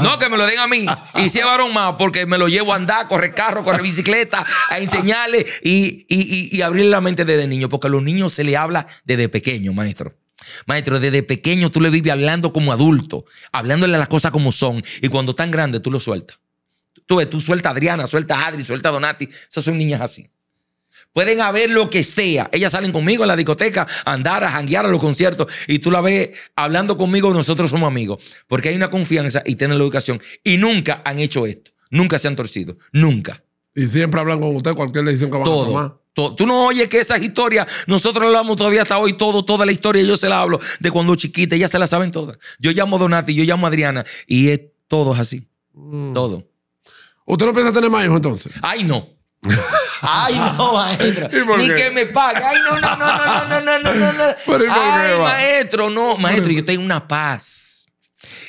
No, que me lo den a mí. Y si es varón más, porque me lo llevo a andar, correr carro, corre correr bicicleta, a enseñarle y, y, abrirle la mente desde niño. Porque a los niños se le habla desde pequeño, maestro. Maestro, desde pequeño tú le vives hablando como adulto, hablándole las cosas como son. Y cuando están grandes, tú lo sueltas. Tú tú sueltas a Adriana, suelta a Adri, sueltas a Donati. Esas son niñas así. Pueden haber lo que sea. Ellas salen conmigo en la discoteca andar, a janguear a los conciertos y tú la ves hablando conmigo, nosotros somos amigos. Porque hay una confianza y tienen la educación. Y nunca han hecho esto. Nunca se han torcido. Nunca. Y siempre hablan con usted cualquier decisión que van todo, a tomar. Tú no oyes que esas historias, nosotros lo hablamos todavía hasta hoy, todo, toda la historia, yo se la hablo de cuando chiquita, ya se la saben todas. Yo llamo Donati, yo llamo Adriana, y es, todo así. Mm. Todo. ¿Usted no piensa tener más hijos entonces? Ay, no. Ay, no, maestro. Ni que me pague. Ay, no, no, no, no, no, no, no, no, Ay, maestro, no, maestro, yo tengo una paz.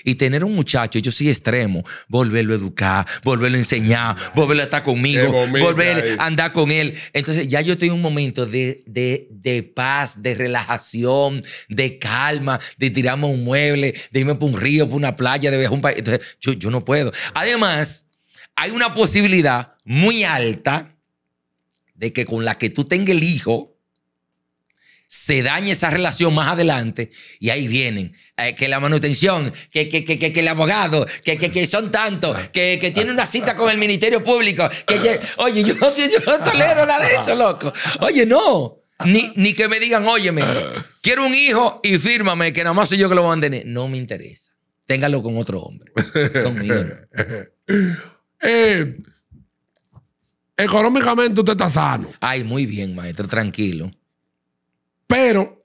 Y tener un muchacho, yo soy extremo, volverlo a educar, volverlo a enseñar, volverlo a estar conmigo, volver a andar con él. Entonces ya yo tengo un momento de, paz, de relajación, de calma, de tirarme un mueble, de irme por un río, por una playa, de viajar un país. Entonces yo, yo no puedo. Además, hay una posibilidad muy alta de que con la que tú tengas el hijo se dañe esa relación más adelante y ahí vienen. Eh, que la manutención, que, que, que, que el abogado, que, son tantos, que, tiene una cita con el Ministerio Público. Que, oye, yo, yo no tolero nada de eso, loco. Oye, no. Ni, ni, que me digan, óyeme, quiero un hijo y fírmame que nada más soy yo que lo voy a mantener. No me interesa. Téngalo con otro hombre. Conmigo. eh, económicamente usted está sano. Ay, muy bien, maestro, tranquilo. Pero,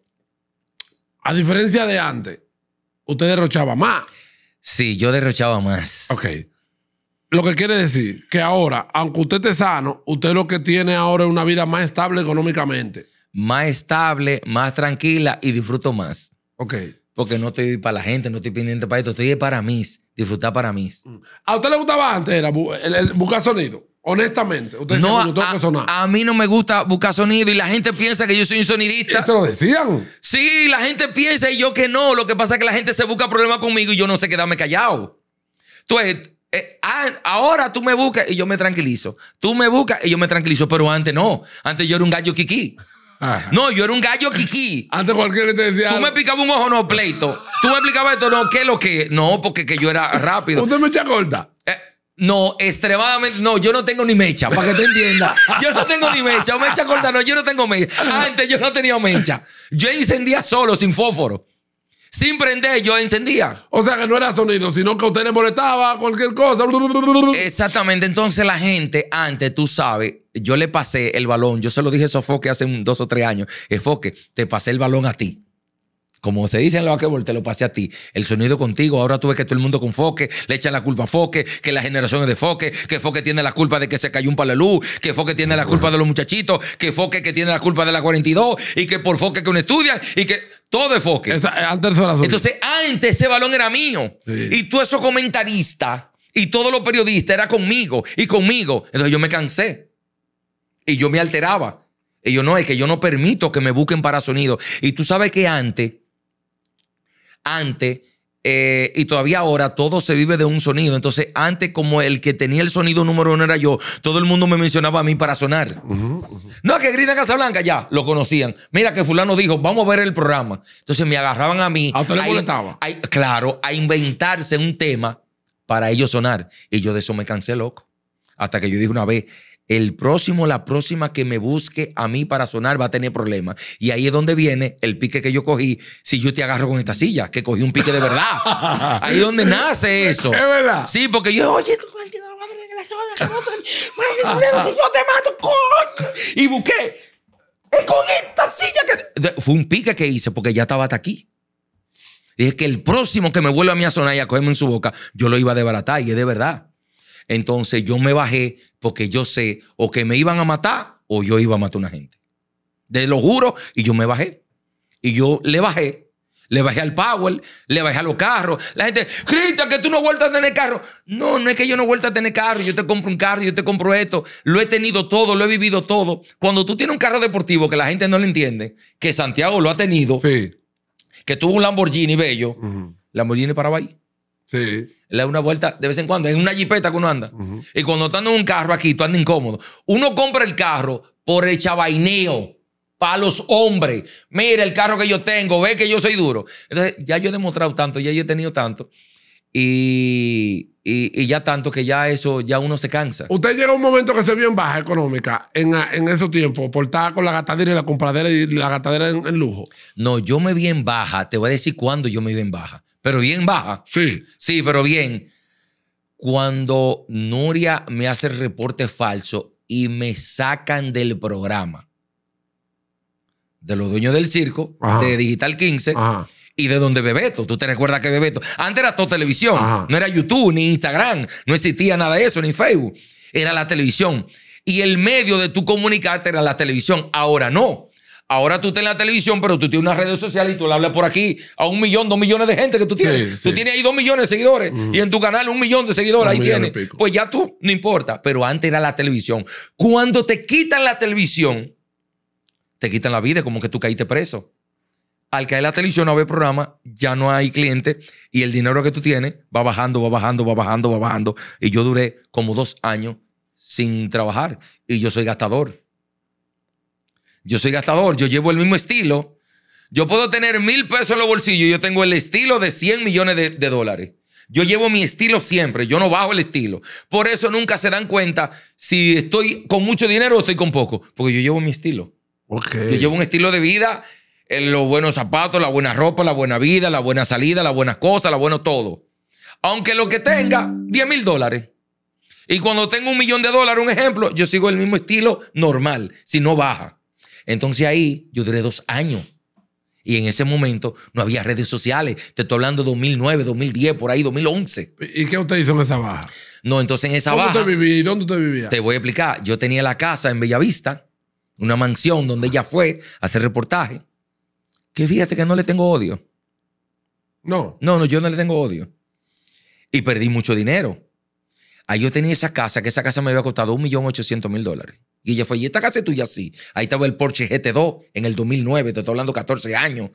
a diferencia de antes, usted derrochaba más. Sí, yo derrochaba más. Ok. Lo que quiere decir que ahora, aunque usted esté sano, usted lo que tiene ahora es una vida más estable económicamente. Más estable, más tranquila y disfruto más. Ok. Porque no estoy para la gente, no estoy pendiente para esto, estoy para mí, disfrutar para mí. Mm. ¿A usted le gustaba antes el, buscar sonido? Honestamente, usted A, mí no me gusta buscar sonido y la gente piensa que yo soy un sonidista. te lo decían? Sí, la gente piensa y yo que no. Lo que pasa es que la gente se busca problemas conmigo y yo no sé quedarme callado. Entonces, eh, ah, ahora tú me buscas y yo me tranquilizo. Tú me buscas y yo me tranquilizo, pero antes no. Antes yo era un gallo kiki. Ah. No, yo era un gallo kiki. Antes cualquiera te decía. Tú me picabas un ojo, no, pleito. Tú me explicabas esto, no, ¿qué es lo que? No, porque que yo era rápido. ¿Usted me echa corta? No, extremadamente. No, yo no tengo ni mecha, para que te entiendas. Yo no tengo ni mecha. mecha corta, no, yo no tengo mecha. Antes yo no tenía mecha. Yo encendía solo, sin fósforo. Sin prender, yo encendía. O sea que no era sonido, sino que a usted le molestaba cualquier cosa. Exactamente. Entonces la gente, antes, tú sabes, yo le pasé el balón. Yo se lo dije a Sofoque hace un, dos o tres años. Sofoque, te pasé el balón a ti. Como se dice en los volte te lo pasé a ti. El sonido contigo, ahora tú ves que todo el mundo con Foque, le echan la culpa a Foque, que la generación es de Foque, que Foque tiene la culpa de que se cayó un palalú. que Foque tiene la culpa de los muchachitos, que Foque que tiene la culpa de la 42 y que por Foque que uno estudia y que todo es Foque. Eh, antes era Entonces, antes ese balón era mío. Y tú esos comentarista. y todos los periodistas era conmigo y conmigo. Entonces yo me cansé y yo me alteraba. Y yo no, es que yo no permito que me busquen para sonido. Y tú sabes que antes antes eh, y todavía ahora todo se vive de un sonido. Entonces, antes, como el que tenía el sonido número uno era yo, todo el mundo me mencionaba a mí para sonar. no No, que grita Casablanca, ya, lo conocían. Mira que Fulano dijo, vamos a ver el programa. Entonces me agarraban a mí. ¿A claro, a inventarse un tema para ellos sonar. Y yo de eso me cansé, loco. Hasta que yo dije una vez, el próximo, la próxima que me busque a mí para sonar va a tener problemas. Y ahí es donde viene el pique que yo cogí si yo te agarro con esta silla, que cogí un pique de verdad. ahí es donde nace eso. Es verdad. Sí, porque yo, oye, tú la si yo te mato, coño. Y busqué, es con esta silla que... Fue un pique que hice porque ya estaba hasta aquí. Dije que el próximo que me vuelva a mí a sonar y a cogerme en su boca, yo lo iba a desbaratar y es de verdad. Entonces yo me bajé porque yo sé o que me iban a matar o yo iba a matar a una gente. De lo juro, y yo me bajé. Y yo le bajé. Le bajé al power, le bajé a los carros. La gente, Cristian, que tú no vueltas a tener carro. No, no es que yo no vuelva a tener carro. Yo te compro un carro, yo te compro esto. Lo he tenido todo, lo he vivido todo. Cuando tú tienes un carro deportivo que la gente no le entiende, que Santiago lo ha tenido, que tuvo un Lamborghini bello, Lamborghini paraba ahí. Sí. Le da una vuelta de vez en cuando, en una jipeta que uno anda. Y cuando estás en un carro aquí, tú andas incómodo. Uno compra el carro por el chabaineo, para los hombres. Mira el carro que yo tengo, ve que yo soy duro. Entonces, ya yo he demostrado tanto, ya yo he tenido tanto. Y, y, ya tanto que ya eso, ya uno se cansa. Usted llega a un momento que se vio en baja económica en, en esos tiempos, por estar con la gatadera y la compradera y la gatadera en, en, lujo. No, yo me vi en baja, te voy a decir cuándo yo me vi en baja pero bien baja. Sí. Sí, pero bien. Cuando Nuria me hace reporte falso y me sacan del programa de los dueños del circo, de Digital 15 y de donde Bebeto. ¿Tú te recuerdas que Bebeto? Antes era todo televisión, no era YouTube ni Instagram, no existía nada de eso, ni Facebook. Era la televisión. Y el medio de tu comunicarte era la televisión. Ahora no. Ahora tú estás en la televisión, pero tú tienes una red social y tú le hablas por aquí a un millón, dos millones de gente que tú tienes. Tú tienes ahí dos millones de seguidores y en tu canal un millón de seguidores, ahí tienes. Pues ya tú, no importa, pero antes era la televisión. Cuando te quitan la televisión, te quitan la vida, como que tú caíste preso. Al caer la televisión no hay programa, ya no hay cliente y el dinero que tú tienes va bajando, va bajando, va bajando, va bajando. Y yo duré como dos años sin trabajar y yo soy gastador yo soy gastador, yo llevo el mismo estilo. Yo puedo tener mil pesos en los bolsillos, yo tengo el estilo de 100 millones de, dólares. Yo llevo mi estilo siempre, yo no bajo el estilo. Por eso nunca se dan cuenta si estoy con mucho dinero o estoy con poco, porque yo llevo mi estilo. Yo llevo un estilo de vida, eh, los buenos zapatos, la buena ropa, la buena vida, la buena salida, las buenas cosas, la bueno todo. Aunque lo que tenga, 10 mil dólares. Y cuando tengo un millón de dólares, un ejemplo, yo sigo el mismo estilo normal, si no baja. Entonces ahí yo duré dos años. Y en ese momento no había redes sociales. Te estoy hablando de 2009, 2010, por ahí, 2011. ¿Y qué usted hizo en esa baja? No, entonces en esa baja. ¿Dónde viví? ¿Dónde usted vivía? Te voy a explicar. Yo tenía la casa en Bellavista, una mansión donde ella fue a hacer reportaje. Que fíjate que no le tengo odio. No. No, no, yo no le tengo odio. Y perdí mucho dinero. Ahí yo tenía esa casa, que esa casa me había costado 1.800.000 dólares. Y fue, y esta casa tuya así Ahí estaba el Porsche GT2 en el 2009, te estoy hablando 14 años.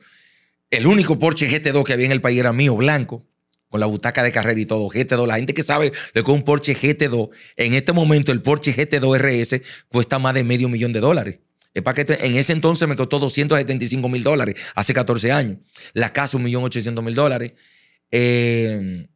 El único Porsche GT2 que había en el país era mío, blanco, con la butaca de carrera y todo. GT2, la gente que sabe le que un Porsche GT2, en este momento el Porsche GT2 RS cuesta más de medio millón de dólares. paquete en ese entonces me costó 275 mil dólares, hace 14 años. La casa, 1.800.000 dólares. Eh,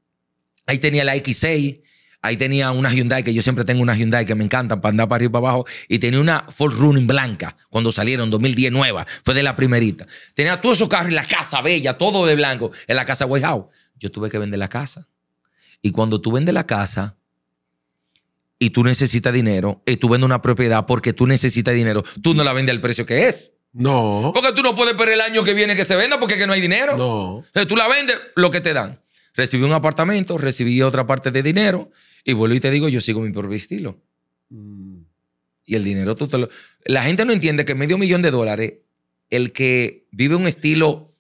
ahí tenía la X6, Ahí tenía una Hyundai, que yo siempre tengo una Hyundai que me encanta para andar para arriba y para abajo. Y tenía una Ford Running blanca cuando salieron, 2010 nueva. Fue de la primerita. Tenía todos esos carros y la casa bella, todo de blanco, en la casa White House. Yo tuve que vender la casa. Y cuando tú vendes la casa y tú necesitas dinero, y tú vendes una propiedad porque tú necesitas dinero, tú no la vendes al precio que es. No. Porque tú no puedes esperar el año que viene que se venda porque que no hay dinero. No. tú la vendes lo que te dan. Recibí un apartamento, recibí otra parte de dinero y vuelvo y te digo, yo sigo mi propio estilo. Mm. Y el dinero tú te lo... La gente no entiende que medio millón de dólares, el que vive un estilo...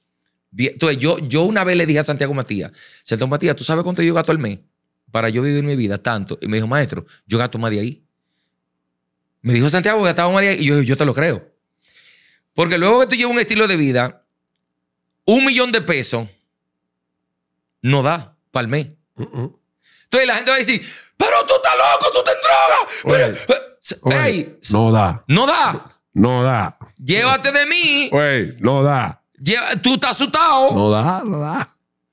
Entonces, yo, yo una vez le dije a Santiago Matías, Santiago Matías, ¿tú sabes cuánto yo gasto al mes para yo vivir mi vida tanto? Y me dijo, maestro, yo gasto más de ahí. Me dijo Santiago gastaba más de ahí. Y yo, yo te lo creo. Porque luego que tú llevas un estilo de vida, un millón de pesos no da para el mes. Uh -uh. Entonces la gente va a decir, pero tú estás loco, tú te en no da. No da. No da. Llévate de mí. no da. tú estás asustado. No da, no da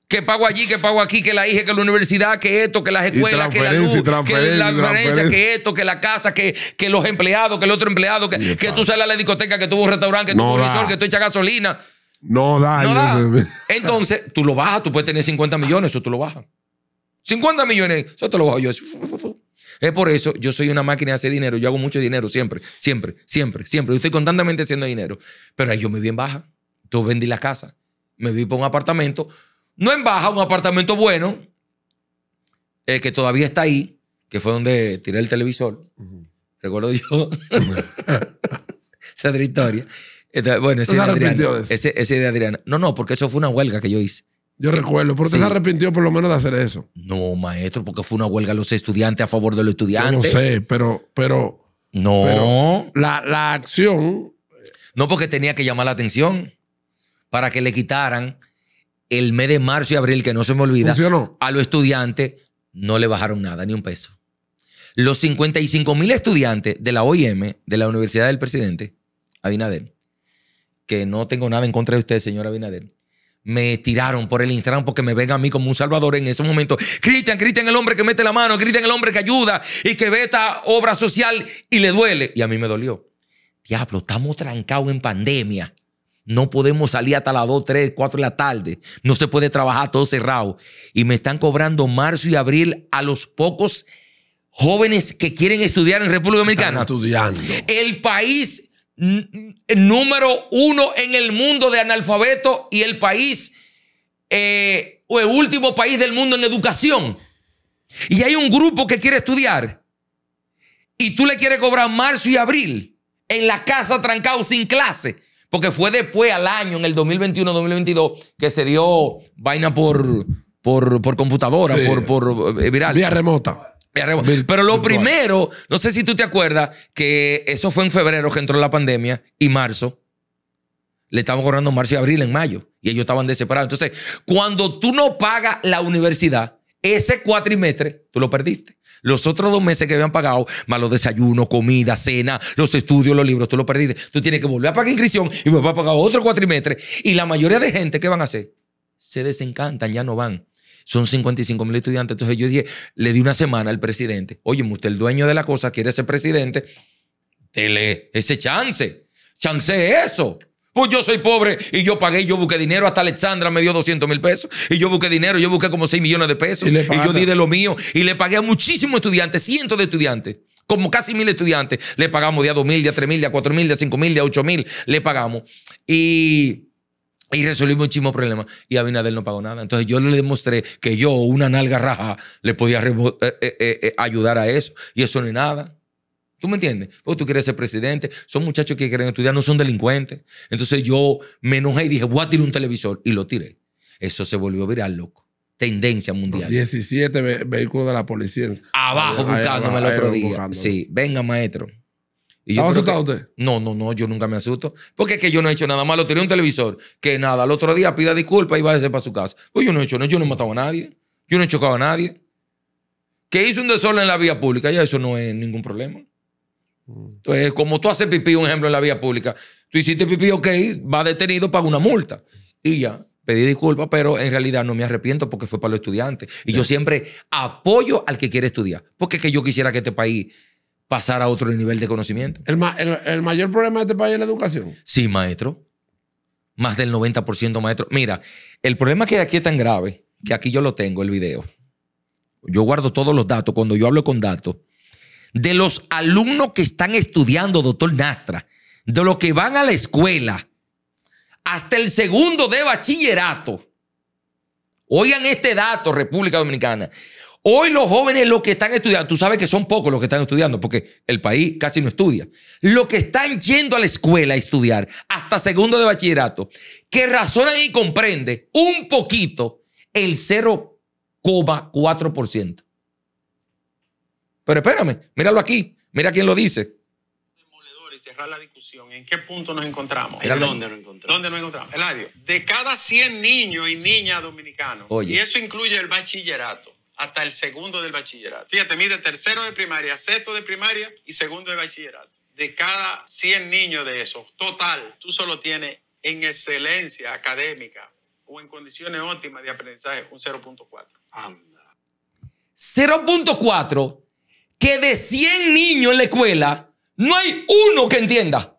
que pago allí, ¿Qué pago aquí, que la hija, que la universidad, que esto, que las escuelas, que la luz, que la diferencia que esto, que la casa, que, los empleados, que el otro empleado, que, tú sales a la discoteca, que tuvo un restaurante, que tú tuvo un resort, que tú echas gasolina. No da. Entonces, tú lo bajas, tú puedes tener 50 millones, eso tú lo bajas. 50 millones, eso te lo bajo yo. Es por eso yo soy una máquina de hacer dinero. Yo hago mucho dinero siempre, siempre, siempre, siempre. Yo estoy constantemente haciendo dinero. Pero ahí yo me vi en baja. tú vendí la casa. Me vi por un apartamento. No en baja, un apartamento bueno. Eh, que todavía está ahí. Que fue donde tiré el televisor. Recuerdo yo. Esa es la historia. bueno, ese de, Adriana, ese de Adriana. No, no, porque eso fue una huelga que yo hice. Yo recuerdo, porque se arrepintió por lo menos de hacer eso? No, maestro, porque fue una huelga los estudiantes a favor de los estudiantes. no sé, pero, pero. No. la, acción. No, porque tenía que llamar la atención para que le quitaran el mes de marzo y abril, que no se me olvida. A los estudiantes no le bajaron nada, ni un peso. Los 55 mil estudiantes de la OIM, de la Universidad del Presidente, Abinader, que no tengo nada en contra de usted, señor Abinader me tiraron por el Instagram porque me ven a mí como un salvador en ese momento. Cristian, Cristian el hombre que mete la mano, Cristian el hombre que ayuda y que ve esta obra social y le duele. Y a mí me dolió. Diablo, estamos trancados en pandemia. No podemos salir hasta las 2, 3, 4 de la tarde. No se puede trabajar todo cerrado. Y me están cobrando marzo y abril a los pocos jóvenes que quieren estudiar en República Dominicana. estudiando. El país número uno en el mundo de analfabeto y el país, eh, o el último país del mundo en educación. Y hay un grupo que quiere estudiar y tú le quieres cobrar marzo y abril en la casa trancado sin clase, porque fue después al año, en el 2021-2022, que se dio vaina por, por, computadora, por, eh, viral. Vía remota. Pero lo primero, no sé si tú te acuerdas, que eso fue en febrero que entró la pandemia y marzo. Le estaban cobrando marzo y abril en mayo y ellos estaban desesperados. Entonces, cuando tú no pagas la universidad, ese cuatrimestre tú lo perdiste. Los otros dos meses que habían pagado, más los desayunos, comida, cena, los estudios, los libros, tú lo perdiste. Tú tienes que volver a pagar inscripción y volver a pagar otro cuatrimestre. Y la mayoría de gente, que van a hacer? Se desencantan, ya no van. Son 55 mil estudiantes. Entonces yo dije, le di una semana al presidente. Oye, usted el dueño de la cosa quiere ser presidente. Dele ese chance. Chance eso. Pues yo soy pobre y yo pagué, yo busqué dinero. Hasta Alexandra me dio 200 mil pesos. Y yo busqué dinero, yo busqué como 6 millones de pesos. Y, yo di de lo mío. Y le pagué a muchísimos estudiantes, cientos de estudiantes. Como casi mil estudiantes. Le pagamos de a 2 mil, de a 3 mil, de a 4 mil, de a 5 mil, de a 8 mil. Le pagamos. Y y resolví muchísimos problemas y Abinader no pagó nada. Entonces yo le demostré que yo, una nalga raja, le podía eh, eh, eh, ayudar a eso. Y eso no es nada. ¿Tú me entiendes? Porque tú quieres ser presidente. Son muchachos que quieren estudiar, no son delincuentes. Entonces yo me enojé y dije, voy a tirar un televisor. Y lo tiré. Eso se volvió viral, loco. Tendencia mundial. 17 vehículos de la policía. Abajo buscándome el otro día. Sí, venga maestro. Y asustado usted? No, no, no, yo nunca me asusto. Porque es que yo no he hecho nada malo. Tenía un televisor que nada, al otro día pida disculpas y váyase para su casa. Pues yo no he hecho nada, yo no he matado a nadie. Yo no he chocado a nadie. Que hice un desorden en la vía pública, ya eso no es ningún problema. Mm. Entonces, como tú haces pipí, un ejemplo, en la vía pública, tú hiciste pipí, ok, va detenido, paga una multa. Y ya, pedí disculpas, pero en realidad no me arrepiento porque fue para los estudiantes. Y yo siempre apoyo al que quiere estudiar. Porque es que yo quisiera que este país pasar a otro nivel de conocimiento. El, mayor problema de este país es la educación. Sí, maestro. Más del 90% maestro. Mira, el problema que aquí es tan grave, que aquí yo lo tengo, el video. Yo guardo todos los datos. Cuando yo hablo con datos, de los alumnos que están estudiando, doctor Nastra, de los que van a la escuela, hasta el segundo de bachillerato. Oigan este dato, República Dominicana. Hoy los jóvenes, los que están estudiando, tú sabes que son pocos los que están estudiando, porque el país casi no estudia. Los que están yendo a la escuela a estudiar hasta segundo de bachillerato, que razonan y comprende un poquito el 0,4%. Pero espérame, míralo aquí, mira quién lo dice. Demoledor y la discusión, ¿en qué punto nos encontramos? ¿Dónde nos encontramos? ¿Dónde nos encontramos? Eladio, de cada 100 niños y niñas dominicanos, y eso incluye el bachillerato, hasta el segundo del bachillerato. Fíjate, mide tercero de primaria, sexto de primaria y segundo de bachillerato. De cada 100 niños de esos, total, tú solo tienes en excelencia académica o en condiciones óptimas de aprendizaje un 0.4. 0.4, que de 100 niños en la escuela, no hay uno que entienda.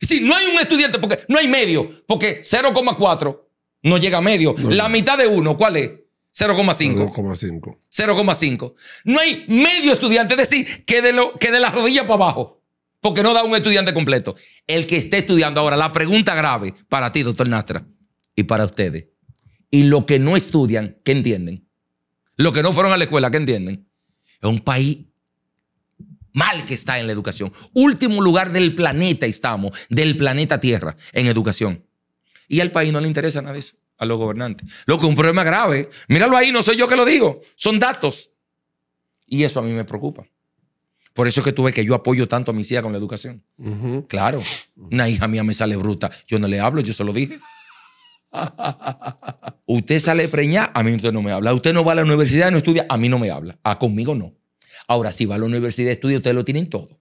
Es no hay un estudiante, porque no hay medio, porque 0.4 no llega a medio. La mitad de uno, ¿cuál es? 0,5. 0,5. 0,5. No hay medio estudiante, es decir, que de, lo, rodilla para abajo, porque no da un estudiante completo. El que esté estudiando ahora, la pregunta grave para ti, doctor Nastra, y para ustedes. Y lo que no estudian, ¿qué entienden? lo que no fueron a la escuela, ¿qué entienden? Es un país mal que está en la educación. Último lugar del planeta estamos, del planeta Tierra, en educación. Y al país no le interesa nada eso a los gobernantes. Lo que es un problema grave. Míralo ahí, no soy yo que lo digo. Son datos. Y eso a mí me preocupa. Por eso es que tuve que yo apoyo tanto a mi hijas con la educación. Claro, una hija mía me sale bruta. Yo no le hablo, yo se lo dije. usted sale preñada, a mí usted no me habla. Usted no va a la universidad, no estudia, a mí no me habla. A ah, conmigo no. Ahora, si va a la universidad, estudia, ustedes lo tienen todo.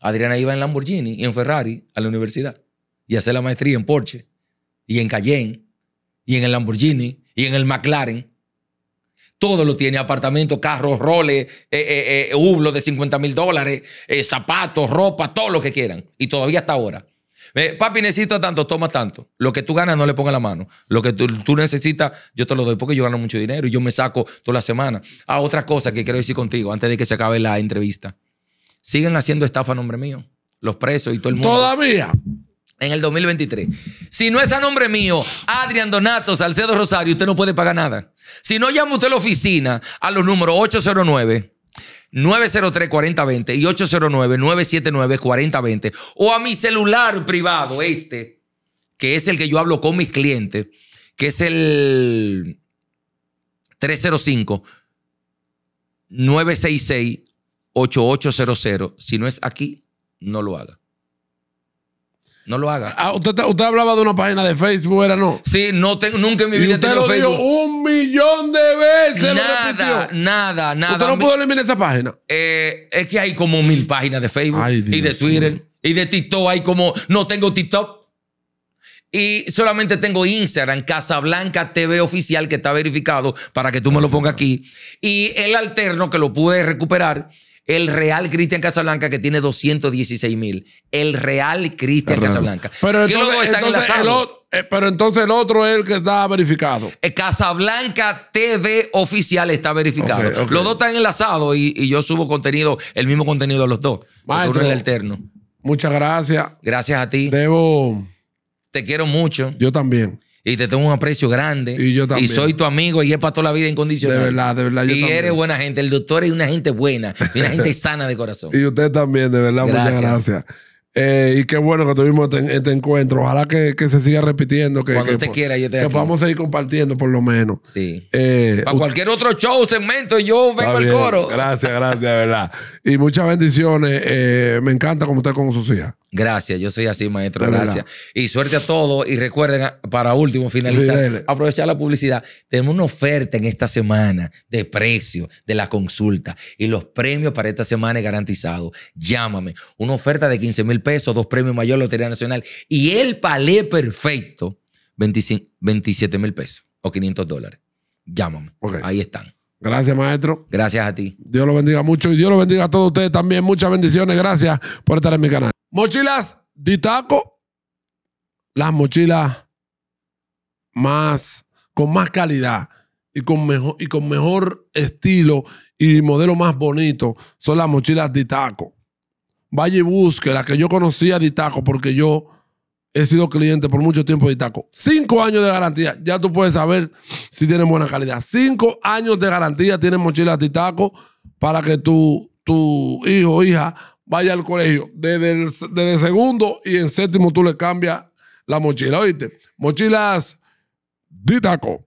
Adriana iba en Lamborghini y en Ferrari a la universidad y hace la maestría en Porsche y en Cayenne, y en el Lamborghini, y en el McLaren. Todo lo tiene, apartamentos, carros, roles, eh, eh, eh hublos de 50 mil dólares, eh, zapatos, ropa, todo lo que quieran. Y todavía hasta ahora. papi, necesito tanto, toma tanto. Lo que tú ganas, no le ponga la mano. Lo que tú, necesitas, yo te lo doy porque yo gano mucho dinero y yo me saco toda la semana. Ah, otra cosa que quiero decir contigo antes de que se acabe la entrevista. Siguen haciendo estafa nombre mío. Los presos y todo el mundo. Todavía en el 2023. Si no es a nombre mío, Adrián Donato Salcedo Rosario, usted no puede pagar nada. Si no llama usted a la oficina a los números 809. 903-4020 y 809-979-4020 o a mi celular privado, este, que es el que yo hablo con mis clientes, que es el 305 966 8800. Si no es aquí, no lo haga. No lo haga. Ah, usted, hablaba de una página de Facebook, ¿era no? Sí, no tengo, nunca en mi vida he tenido lo Facebook. un millón de veces. Nada, nada, nada. ¿Usted no pudo eliminar esa página? Eh, es que hay como mil páginas de Facebook y de Twitter y de TikTok. Hay como, no tengo TikTok. Y solamente tengo Instagram, Casablanca TV oficial, que está verificado para que tú me lo pongas aquí. Y el alterno que lo pude recuperar el Real Cristian Casablanca, que tiene 216 mil. El Real Cristian Casablanca. Eh, pero entonces, el otro, el es el que está verificado. Eh, Casablanca TV oficial está verificado. Los dos están enlazados y, yo subo contenido, el mismo contenido a los dos. en el alterno. Muchas gracias. Gracias a ti. Debo. Te quiero mucho. Yo también y te tengo un aprecio grande. Y yo también. Y soy tu amigo y es para toda la vida incondicional. De verdad, de verdad. y eres buena gente. El doctor es una gente buena, y una gente sana de corazón. Y usted también, de verdad, muchas gracias. Eh, y qué bueno que tuvimos este, este encuentro. Ojalá que, se siga repitiendo. Que, Cuando usted quiera, vamos a ir compartiendo, por lo menos. Sí. Eh, para cualquier otro show, segmento, yo vengo al coro. Gracias, gracias, verdad. Y muchas bendiciones. Eh, me encanta como usted con sus hijas. Gracias, yo soy así, maestro. gracias. Y suerte a todos. Y recuerden, ah, para último, finalizar, aprovechar la publicidad. Tenemos una oferta en esta semana de precio de la consulta. Y los premios para esta semana es garantizado. Llámame. Una oferta de 15 mil pesos, dos premios mayor, Lotería Nacional. Y el palé perfecto, 27 mil pesos o 500 dólares. Llámame. Ahí están. Gracias, maestro. Gracias a ti. Dios lo bendiga mucho y Dios lo bendiga a todos ustedes también. Muchas bendiciones. Gracias por estar en mi canal. Mochilas de taco Las mochilas más, con más calidad y con mejor, y con mejor estilo y modelo más bonito son las mochilas de taco vaya y busque la que yo conocía de Itaco, porque yo he sido cliente por mucho tiempo de Taco. Cinco años de garantía, ya tú puedes saber si tienen buena calidad. Cinco años de garantía tienen mochilas de Taco para que tu, tu hijo o hija vaya al colegio. Desde el, segundo y en séptimo tú le cambias la mochila, oíste. Mochilas de Itaco.